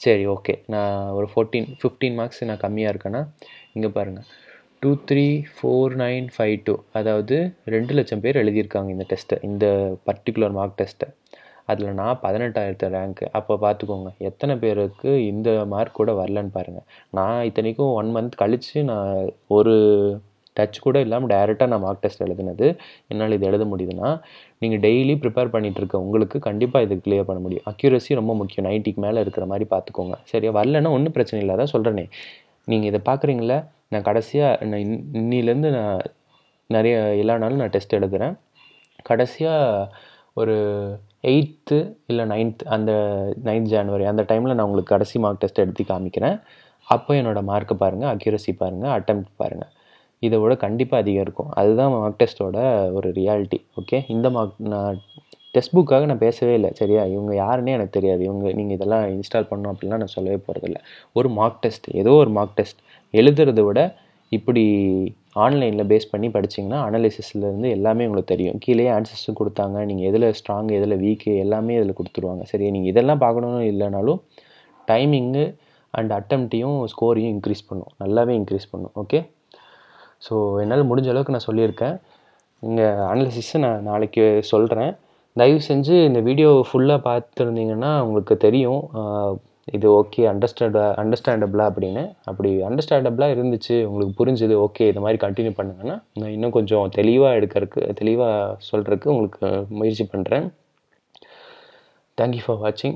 சரி ஓகே நான் ஒரு ஃபோர்டீன் ஃபிஃப்டீன் மார்க்ஸ் நான் கம்மியாக இருக்கேன்னா இங்கே பாருங்கள் two three four nine five two அதாவது ரெண்டு லட்சம் பேர் எழுதியிருக்காங்க இந்த டெஸ்ட்டை இந்த பர்டிகுலர் மார்க் டெஸ்ட்டை அதில் நான் பதினெட்டாயிரத்து ரேங்க்கு அப்போ பார்த்துக்கோங்க எத்தனை பேருக்கு இந்த மார்க் கூட வரலன்னு பாருங்கள் நான் இத்தனைக்கும் ஒன் மந்த் கழித்து நான் ஒரு டச் கூட இல்லாமல் டைரெக்டாக நான் மார்க் டெஸ்ட் எழுதினது என்னால் இது எழுத முடியுதுன்னா நீங்கள் டெய்லி ப்ரிப்பேர் பண்ணிகிட்ருக்க உங்களுக்கு கண்டிப்பாக இது கிளியர் பண்ண முடியும் அக்யூரஸி ரொம்ப முக்கியம் நைன்ட்டிக்கு மேலே இருக்கிற மாதிரி பார்த்துக்கோங்க சரியா வரலன்னா ஒன்றும் பிரச்சனை இல்லை அதான் சொல்கிறேனே நீங்கள் இதை பார்க்குறீங்களா நான் கடைசியாக நான் இன் இன்னிலேருந்து நான் நிறைய எல்லா நாளும் நான் டெஸ்ட் எழுதுகிறேன் கடைசியாக ஒரு எயித்து இல்லை நைன்த் அந்த நைன்த் ஜான்வரி அந்த டைமில் நான் உங்களுக்கு கடைசி மார்க் டெஸ்ட் எடுத்து காமிக்கிறேன் அப்போ என்னோடய மார்க்கை பாருங்கள் அக்யூரசி பாருங்கள் அட்டம் பாருங்கள் இதை விட கண்டிப்பாக அதிகம் இருக்கும் அதுதான் மார்க் டெஸ்ட்டோட ஒரு ரியாலிட்டி ஓகே இந்த மார்க் நான் டெக்ஸ்ட் புக்காக நான் பேசவே இல்லை சரியா இவங்க யாருன்னே எனக்கு தெரியாது இவங்க நீங்கள் இதெல்லாம் இன்ஸ்டால் பண்ணணும் அப்படின்னா நான் சொல்லவே போகிறதில்ல ஒரு மார்க் டெஸ்ட் ஏதோ ஒரு மார்க் டெஸ்ட் எழுதுறதை விட இப்படி ஆன்லைனில் பேஸ் பண்ணி படித்தீங்கன்னா அனலிசிஸ்லேருந்து எல்லாமே உங்களுக்கு தெரியும் கீழே ஆன்சர்ஸும் கொடுத்தாங்க நீங்கள் எதில் ஸ்ட்ராங் எதில் வீக்கு எல்லாமே இதில் கொடுத்துருவாங்க சரி நீங்கள் இதெல்லாம் பார்க்கணுன்னு இல்லைனாலும் டைமிங்கு அண்ட் அட்டம்ப்டையும் ஸ்கோரையும் இன்க்ரீஸ் பண்ணும் நல்லாவே இன்க்ரீஸ் பண்ணும் ஓகே ஸோ என்னால் முடிஞ்ச அளவுக்கு நான் சொல்லியிருக்கேன் இங்கே அனாலிசிஸை நான் நாளைக்கு சொல்கிறேன் தயவு செஞ்சு இந்த வீடியோ ஃபுல்லாக பார்த்துருந்தீங்கன்னா உங்களுக்கு தெரியும் இது ஓகே அண்டர்ஸ்டாண்டா அண்டர்ஸ்டாண்டபிளாக அப்படின்னு அப்படி அண்டர்ஸ்டாண்டபிளாக இருந்துச்சு உங்களுக்கு புரிஞ்சுது ஓகே இந்த மாதிரி கண்டினியூ பண்ணுங்கன்னா நான் இன்னும் கொஞ்சம் தெளிவாக எடுக்கிறதுக்கு தெளிவாக சொல்கிறதுக்கு உங்களுக்கு முயற்சி பண்ணுறேன் தேங்க்யூ ஃபார் வாட்சிங்